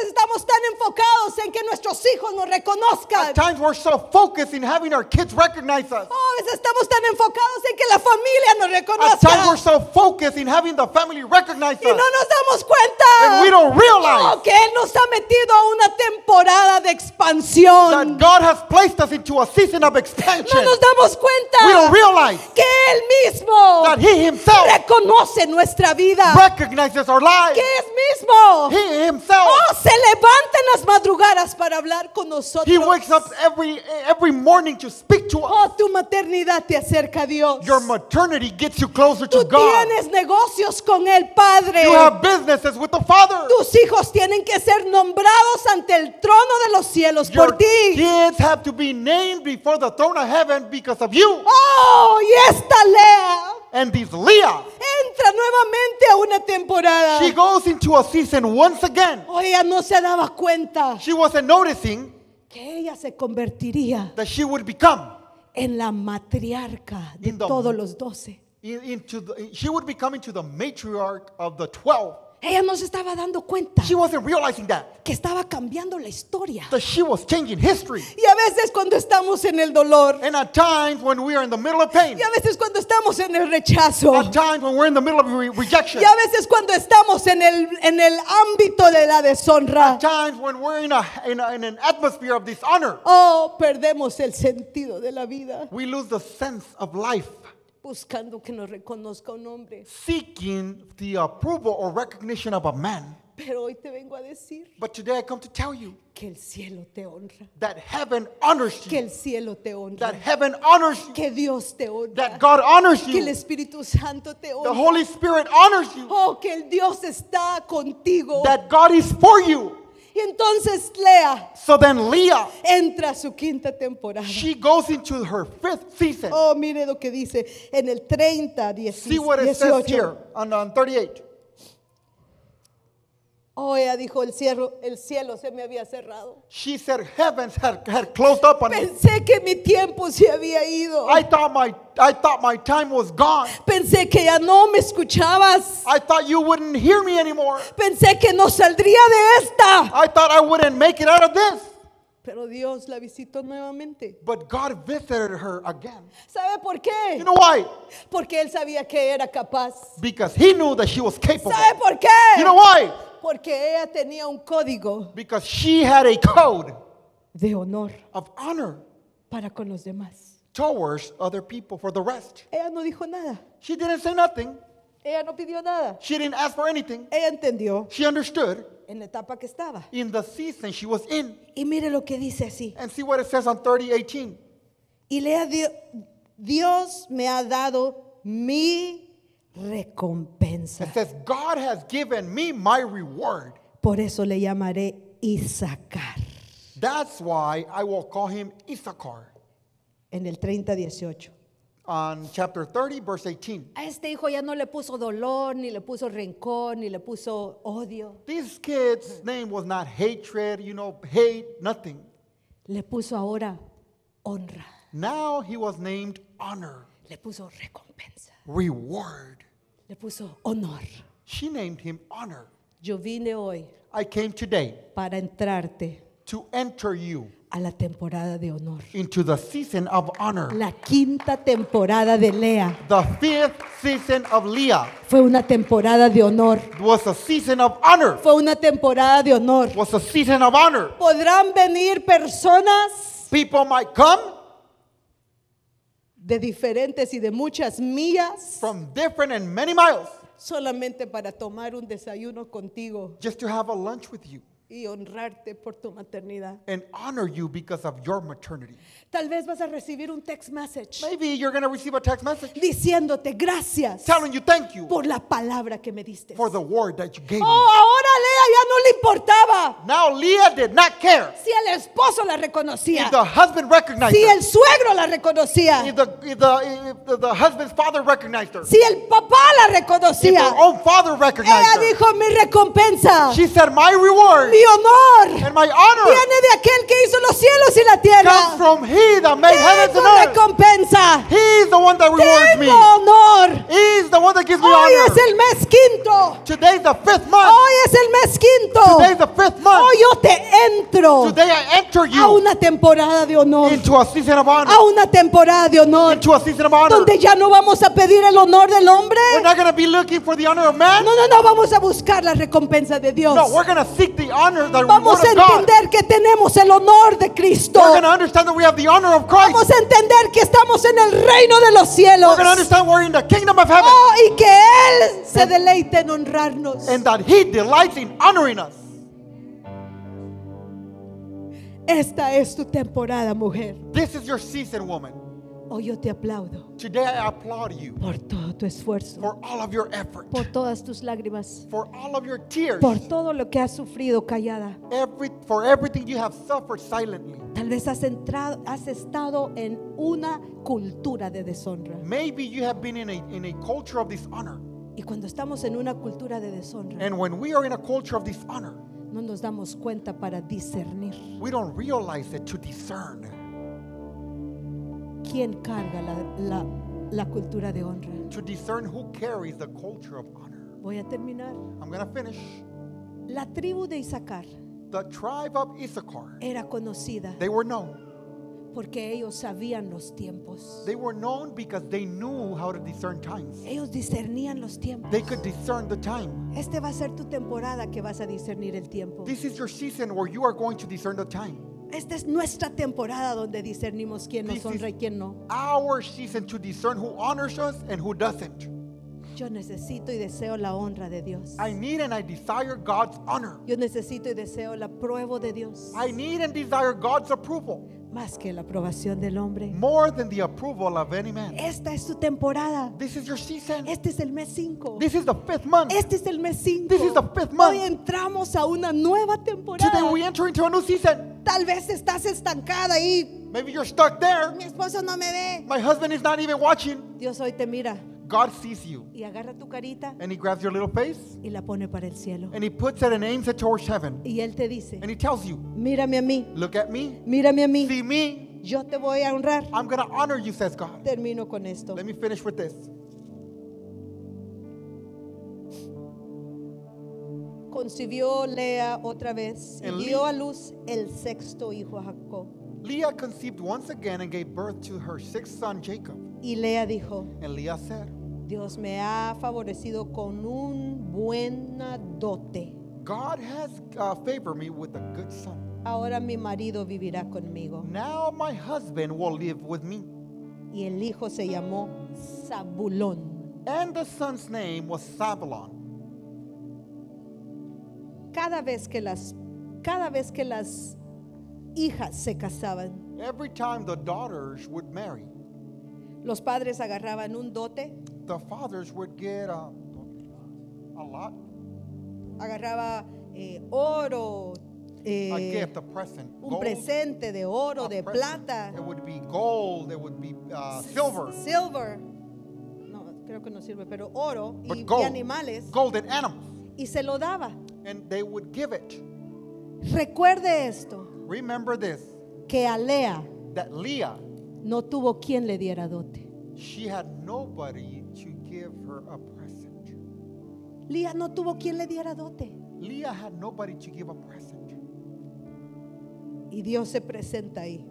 estamos tan enfocados en que nuestros hijos nos reconozcan. At times we're so focused in having our kids recognize us. Oh, a veces estamos tan enfocados en que la familia nos reconozca. At times we're so focused in having the family recognize us. Y no nos damos cuenta. And we don't realize. Oh, que él nos ha metido a una temporada de expansión. That God has placed us into a season of expansion. No nos damos cuenta. We don't realize. Que él mismo. That he himself. Reconoce nuestra vida. Recognizes our lives. Que es mismo. He himself. Oh, se levanta las madrugadas para hablar con nosotros. He wakes up every, every morning to speak to us. Oh, tu maternidad te acerca a Dios. Your maternity gets you closer to Tú tienes negocios con el Padre. You have businesses with the Father. Tus hijos tienen que ser nombrados ante el trono de los cielos Your por ti. Kids have to be named before the throne of heaven because of you. Oh, y esta Lea. And this Leah nuevamente a una temporada. She goes into a season once again. O ella no se daba cuenta She wasn't noticing que ella se convertiría that she would become en la matriarca de the- todos los doce. into the, she would become into the matriarch of the 12. Ella no se estaba dando cuenta que estaba cambiando la historia. Y a veces cuando estamos en el dolor. Y a veces cuando estamos en el rechazo. Y a veces cuando estamos en el en el ámbito de la deshonra. O oh, perdemos el sentido de la vida. buscando que nos reconozca un hombre. seeking the approval or recognition of a man. Pero hoy te vengo a decir But today I come to tell you que el cielo te honra, that heaven honors que you, el cielo te honra, that heaven honors you, que Dios te honra, that God honors que el you, Espíritu Santo te the Holy Spirit honors you, oh, que el Dios está contigo, that God is for you. Y entonces Lea So then Leah, entra a su quinta temporada. she goes into her fifth season. Oh, mire lo que dice en el 30, 10, See what it says 18. here on, on 38. Oh, ella dijo, el cielo, el cielo se me había cerrado. She said heavens had, had closed up on me. Pensé que mi tiempo se había ido. I thought my I thought my time was gone. Pensé que ya no me escuchabas. I thought you wouldn't hear me anymore. Pensé que no saldría de esta. I thought I wouldn't make it out of this. Pero Dios la visitó nuevamente. But God visited her again. ¿Sabe por qué? You know why? Porque él sabía que era capaz. Because he knew that she was capable. ¿Sabe por qué? You know why? Porque ella tenía un código because she had a code de honor of honor para con los demás. towards other people for the rest. Ella no dijo nada. She didn't say nothing. Ella no pidió nada. She didn't ask for anything. Ella entendió. She understood. En la etapa que estaba. In the season she was in. Y mire lo que dice así. And see what it says on 30:18 Y le dio, Dios me ha dado mi recompensa. It says, God has given me my reward. Por eso le llamaré Isaacar. That's why I will call him Issachar. En el 30, 18. On chapter 30, verse 18. A este hijo ya no le puso dolor, ni le puso rencor, ni le puso odio. This kid's name was not hatred, you know, hate, nothing. Le puso ahora honra. Now he was named honor. Le puso recompensa. Reward. Le puso honor. She named him honor. Yo vine hoy I came today para entrarte to enter you a la temporada de honor. Into the season of honor. La quinta temporada de Lea. The fifth season of Leah. Fue una temporada de honor. Was a season of honor. Fue una temporada de honor. Was a season of honor. Podrán venir personas. People might come. de diferentes y de muchas millas from different and many miles solamente para tomar un desayuno contigo just to have a lunch with you. y honrarte por tu maternidad. and honor you because of your maternity. Tal vez vas a recibir un text message Maybe you're going to receive a text message diciéndote gracias telling you thank you por la palabra que me diste. for the word that you gave me. Oh, ahora Lea ya no le importaba Now Leah did not care si el esposo la reconocía, if the husband recognized si her, el suegro la reconocía, if the, if the, if the, the husband's father recognized her, si el papá la if reconocía. her own father recognized Ella her. dijo mi recompensa, She said, My reward, mi mi honor viene de aquel que hizo los cielos y la tierra. Comes from recompensa the one that rewards me. honor. He the one that gives me Hoy es el mes quinto. Today is the fifth month. Hoy es el mes quinto. Today is the fifth month. Hoy yo te entro Today I enter you a una temporada de honor. into a season of honor. A una temporada de honor Into a season of honor. donde ya no vamos a pedir el honor del hombre. We're not going to be looking for the honor of man. No, no, no, vamos a buscar la recompensa de Dios. No, we're going to seek the honor, that the Vamos a entender que tenemos el honor de Cristo. We're going to understand that we have the honor of Christ. Vamos a entender que estamos en el reino de los cielos. We're understand we're in the Oh, y que Él se deleite en honrarnos. that He delights in honoring us. Esta es tu temporada, mujer. This is your season, woman. Hoy oh, yo te aplaudo. Today I applaud you. Por todo tu esfuerzo. For all of your effort. Por todas tus lágrimas. For all of your tears. Por todo lo que has sufrido callada. Every, for everything you have suffered silently. Tal vez has entrado, has estado en una cultura de deshonra. Maybe you have been in a, in a culture of dishonor. Y cuando estamos en una cultura de deshonra. And when we are in a culture of dishonor. No nos damos cuenta para discernir. We don't realize it to discern quién carga la, la, la cultura de honra. To discern who carries the culture of honor. Voy a terminar. I'm gonna finish. La tribu de Isaacar the tribe of Issachar. Era conocida. They were known. Porque ellos sabían los tiempos. They were known because they knew how to discern times. Ellos discernían los tiempos. They could discern the time. Este va a ser tu temporada que vas a discernir el tiempo. This is your season where you are going to discern the time. Esta es nuestra temporada donde discernimos quién nos honra y quién no. Our season to discern who honors us and who doesn't. Yo necesito y deseo la honra de Dios. I need and I desire God's honor. Yo necesito y deseo la prueba de Dios. I need and desire God's approval más que la aprobación del hombre. Esta es tu temporada. Este es el mes 5. Este es el mes 5. Hoy entramos a una nueva temporada. Tal vez estás estancada ahí. Mi esposo no me ve. Dios hoy te mira. God sees you. Y agarra tu carita. And he grabs your little face. Y la pone para el cielo. And he puts it and aims it towards heaven. Y él te dice. And he tells you. Mírame a mí. Look at me. Mírame a mí. See me. Yo te voy a honrar. I'm going to honor you, says God. Termino con esto. Let me finish with this. Concibió Lea otra vez y dio a luz el sexto hijo a Jacob. Leah conceived once again and gave birth to her sixth son Jacob. Y Lea dijo. And Leah said. Dios me ha favorecido con un buena dote. God has uh, favored me with a good son. Ahora mi marido vivirá conmigo. Now my husband will live with me. Y el hijo se llamó Zabulón. And the son's name was Zabulon. Cada vez que las cada vez que las hijas se casaban. Every time the daughters would marry. Los padres agarraban un dote the fathers would get a, uh, a lot. Agarraba eh, oro, eh, a gift, a present, un presente de oro, de present. plata. It would be gold, it would be uh, silver. Silver. No, creo que no sirve, pero oro But y, gold, y animales. Gold and animals. Y se lo daba. And they would give it. Recuerde esto. Remember this. Que a Lea that Leah no tuvo quien le diera dote. She had nobody a present. Lía no tuvo quien le diera dote. Leah had nobody to give a present. Y Dios se presenta ahí.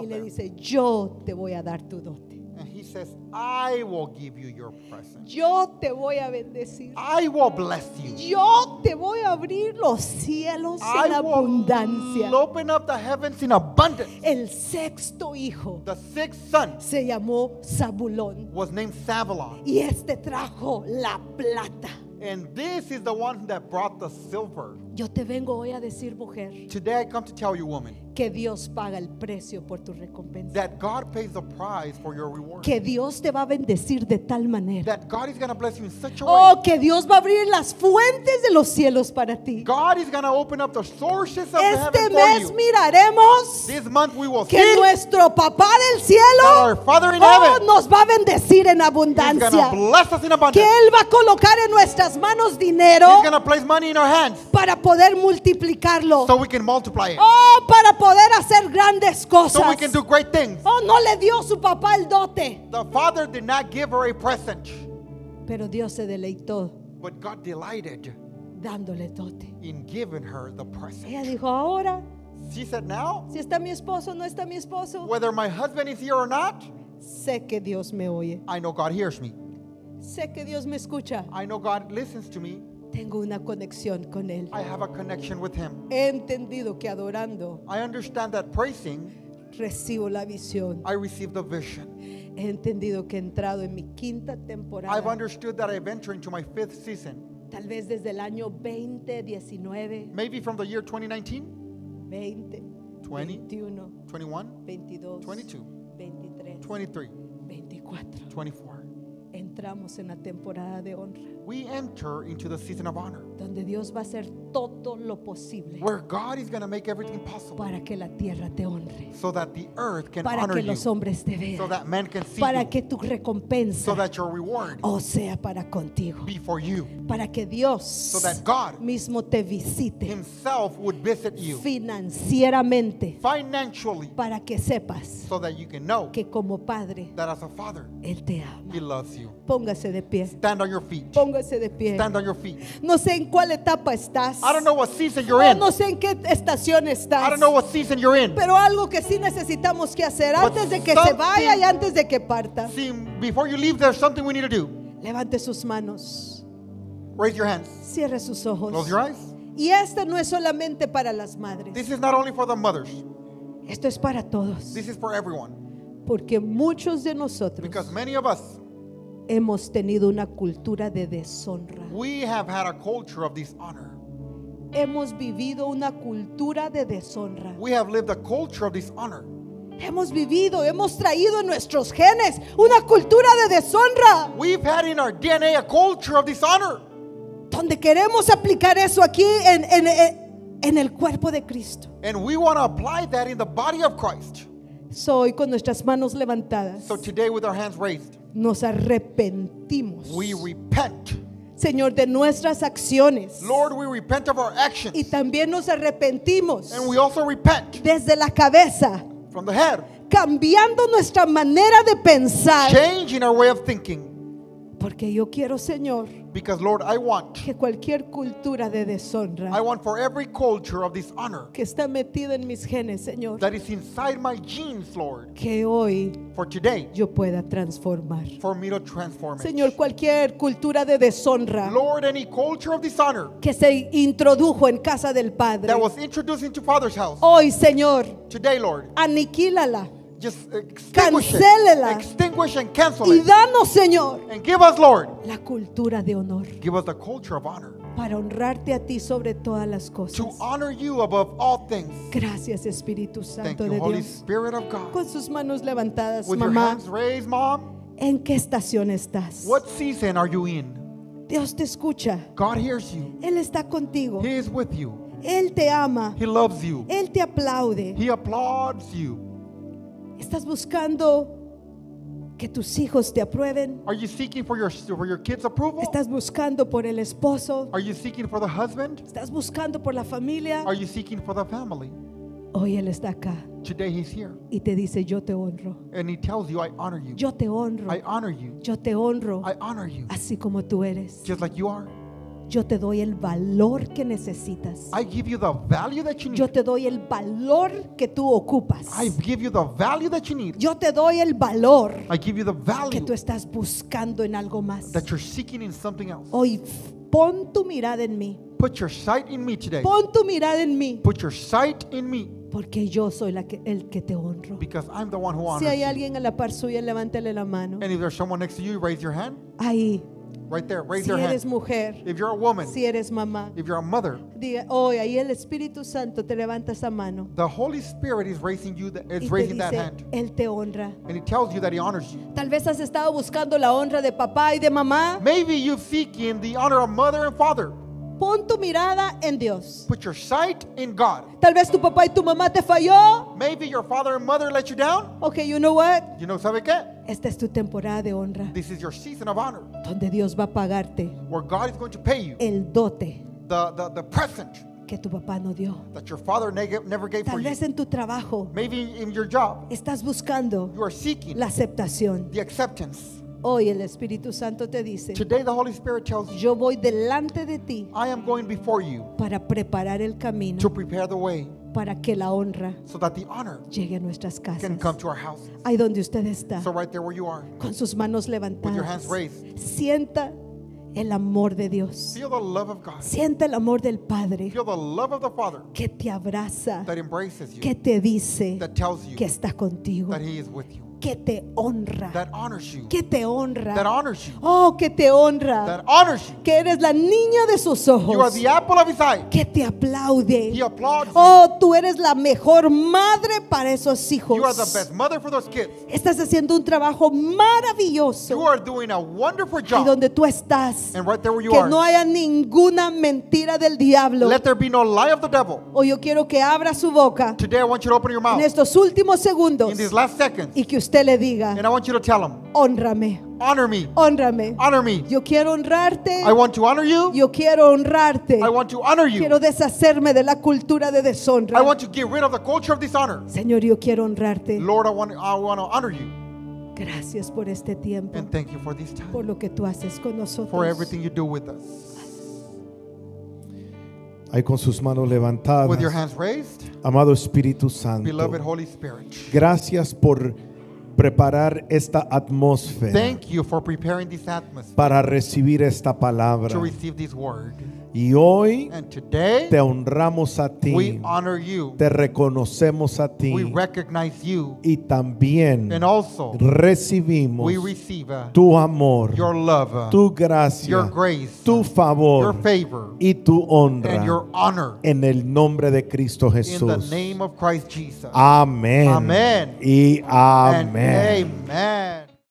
y le dice, yo te voy a dar tu dote. And he says, I will give you your present. Yo te voy a bendecir. I will bless you. Yo te voy a abrir los cielos I en abundancia. Will open up the heavens in abundance. El sexto hijo the sixth son se llamó Zabulón. Was named Zabulon. Y este trajo la plata. And this is the one that brought the silver. Yo te vengo hoy a decir, mujer, que Dios paga el precio por tu recompensa. Que Dios te va a bendecir de tal manera. Oh, que Dios va a abrir las fuentes de los cielos para ti. Este mes miraremos que nuestro papá del cielo oh, nos va a bendecir en abundancia. Que Él va a colocar en nuestras manos dinero para poder multiplicarlo. So we can multiply it. Oh, para poder hacer grandes cosas. So we can do great things. Oh, no le dio su papá el dote. The father did not give her a present. Pero Dios se deleitó. But God delighted dándole dote. In giving her the present. Ella dijo, ahora. She said, now. Si está mi esposo, no está mi esposo. Whether my husband is here or not. Sé que Dios me oye. I know God hears me. Sé que Dios me escucha. I know God listens to me. Tengo una conexión con él. I have a connection with him. He entendido que adorando I understand that praising recibo la visión. I receive the vision. He entendido que he entrado en mi quinta temporada. I've understood that I've entered into my fifth season. Tal vez desde el año 2019. Maybe from the year 2019. 20. 20 21. 21. 22. 22. 23. 23. 24. 24 entramos en la temporada de honra. We enter into the season of honor. Donde Dios va a hacer todo lo posible. Where God is going to make everything possible. Para que la tierra te honre. So that the earth can para honor que los hombres te vean. So that men can see para you. que tu recompensa. So that your reward. O oh, sea, para contigo. Be for you. Para que Dios. So that God mismo te visite. Himself would visit you. Financieramente. Financially. Para que sepas. So that you can know. Que como padre. That as a father. Él te ama. He loves you. Póngase de pie. Stand on your feet. Póngase de pie. Stand on your feet. No sé en cuál etapa estás. I don't know what season you're in. No, sé en qué estación estás. I don't know what season you're in. Pero algo que sí necesitamos que hacer antes de que se vaya y antes de que parta. See, before you leave, there's something we need to do. Levante sus manos. Raise your hands. Cierre sus ojos. Close your eyes. Y esta no es solamente para las madres. This is not only for the mothers. Esto es para todos. This is for everyone. Porque muchos de nosotros. Because many of us Hemos tenido una cultura de deshonra. We have had a culture of dishonor. Hemos vivido una cultura de deshonra. We have lived a culture of dishonor. Hemos vivido, hemos traído en nuestros genes una cultura de deshonra. We've had in our DNA a culture of dishonor. Donde queremos aplicar eso aquí en, en, en el cuerpo de Cristo. And we want to apply that in the body of Christ soy con nuestras manos levantadas, nos arrepentimos. Señor, de nuestras acciones. Y también nos arrepentimos desde la cabeza, cambiando nuestra manera de pensar. Porque yo quiero, Señor, Because Lord, I want que cualquier cultura de deshonra I want for every culture of dishonor que está metida en mis genes, Señor, that is inside my genes, Lord, que hoy for today, yo pueda transformar. For me to transform Señor, cualquier cultura de deshonra Lord, any culture of dishonor que se introdujo en casa del Padre, that was introduced into Father's house, hoy, Señor, today, Lord, aniquílala. Just extinguish Extinguish and cancel Y danos, Señor, And give us, Lord, la cultura de honor give us the culture of honor para honrarte a ti sobre todas las to honor you above all things. Gracias, Espíritu Thank Santo you, de Holy Spirit of God. Con sus manos levantadas, With your hands raised, Mom, ¿en qué estación estás? what season are you in? Dios te escucha. God hears you. Él está contigo. He is with you. Él te ama. He loves you. Él te aplaude. He applauds you. ¿Estás buscando que tus hijos te aprueben? Are you seeking for your, your kids approval? ¿Estás buscando por el esposo? Are you seeking for the husband? ¿Estás buscando por la familia? Are you seeking for the family? Hoy él está acá. Today he's here. Y te dice, yo te honro. And he tells you, I honor you. Yo te honro. I honor you. Yo te honro. I honor you. Así como tú eres. Just like you are. Yo te doy el valor que necesitas. I give you the value that you need. Yo te doy el valor que tú ocupas. I give you the value that you need. Yo te doy el valor I give you the value que tú estás buscando en algo más. That you're seeking in something else. Hoy pon tu mirada en mí. Put your sight in me today. Pon tu mirada en mí. Put your sight in me. Porque yo soy la que, el que te honro. Because I'm the one who honors si hay alguien a la par suya, levántale la mano. And if there's someone next to you, raise your hand. Ahí. Right there, raise si your eres hand. mujer, if you're a woman, si eres mamá, if you're a mother, diga, oh, ahí el Espíritu Santo te levanta esa mano. The Holy Spirit is raising you, the, is raising dice, that hand. Él te honra. And he tells you that he honors you. Tal vez has estado buscando la honra de papá y de mamá. Maybe you're seeking the honor of mother and father. Pon tu mirada en Dios. Put your sight in God. Tal vez tu papá y tu mamá te falló. Maybe your father and mother let you down. Okay, you know what? You know, ¿sabe qué? Esta es tu temporada de honra. This is your season of honor. Donde Dios va a pagarte. Where God is going to pay you. El dote. The, the, the present. que tu papá no dio. That your father never gave Tal vez en tu trabajo. Maybe in your job. Estás buscando you are seeking la aceptación. The acceptance. Hoy el Espíritu Santo te dice, yo voy delante de ti para preparar el camino, para que la honra llegue a nuestras casas. Ahí donde usted está, con sus manos levantadas, sienta el amor de Dios. Sienta el amor del Padre que te abraza, que te dice que está contigo que te honra. Que te honra. Oh, que te honra. Que eres la niña de sus ojos. Que te aplaude. oh, tú eres la mejor madre para esos hijos. Estás haciendo un trabajo maravilloso. Y donde tú estás. que no haya ninguna mentira del diablo. O yo quiero que abra su boca. En estos últimos segundos. Y que usted usted le diga, and I honrame. Honor me. Honrame. Honor me. Yo quiero honrarte. I want to honor you. Yo quiero honrarte. I want to honor you. Quiero deshacerme de la cultura de deshonra. I want to get rid of the culture of dishonor. Señor, yo quiero honrarte. Lord, I want, I want to honor you. Gracias por este tiempo. And thank you for this time. Por lo que tú haces con nosotros. For everything you do with us. Ahí con sus manos levantadas. With your hands raised, Amado Espíritu Santo. Beloved Holy Spirit. Gracias por preparar esta atmósfera Thank you for preparing this atmosphere para recibir esta palabra. to receive this word. Y hoy te honramos a ti. Te reconocemos a ti. Y también recibimos uh, tu amor, uh, tu gracia, tu uh, favor y tu honra. honor. En el nombre de Cristo Jesús. Amén. Amén. Y amén.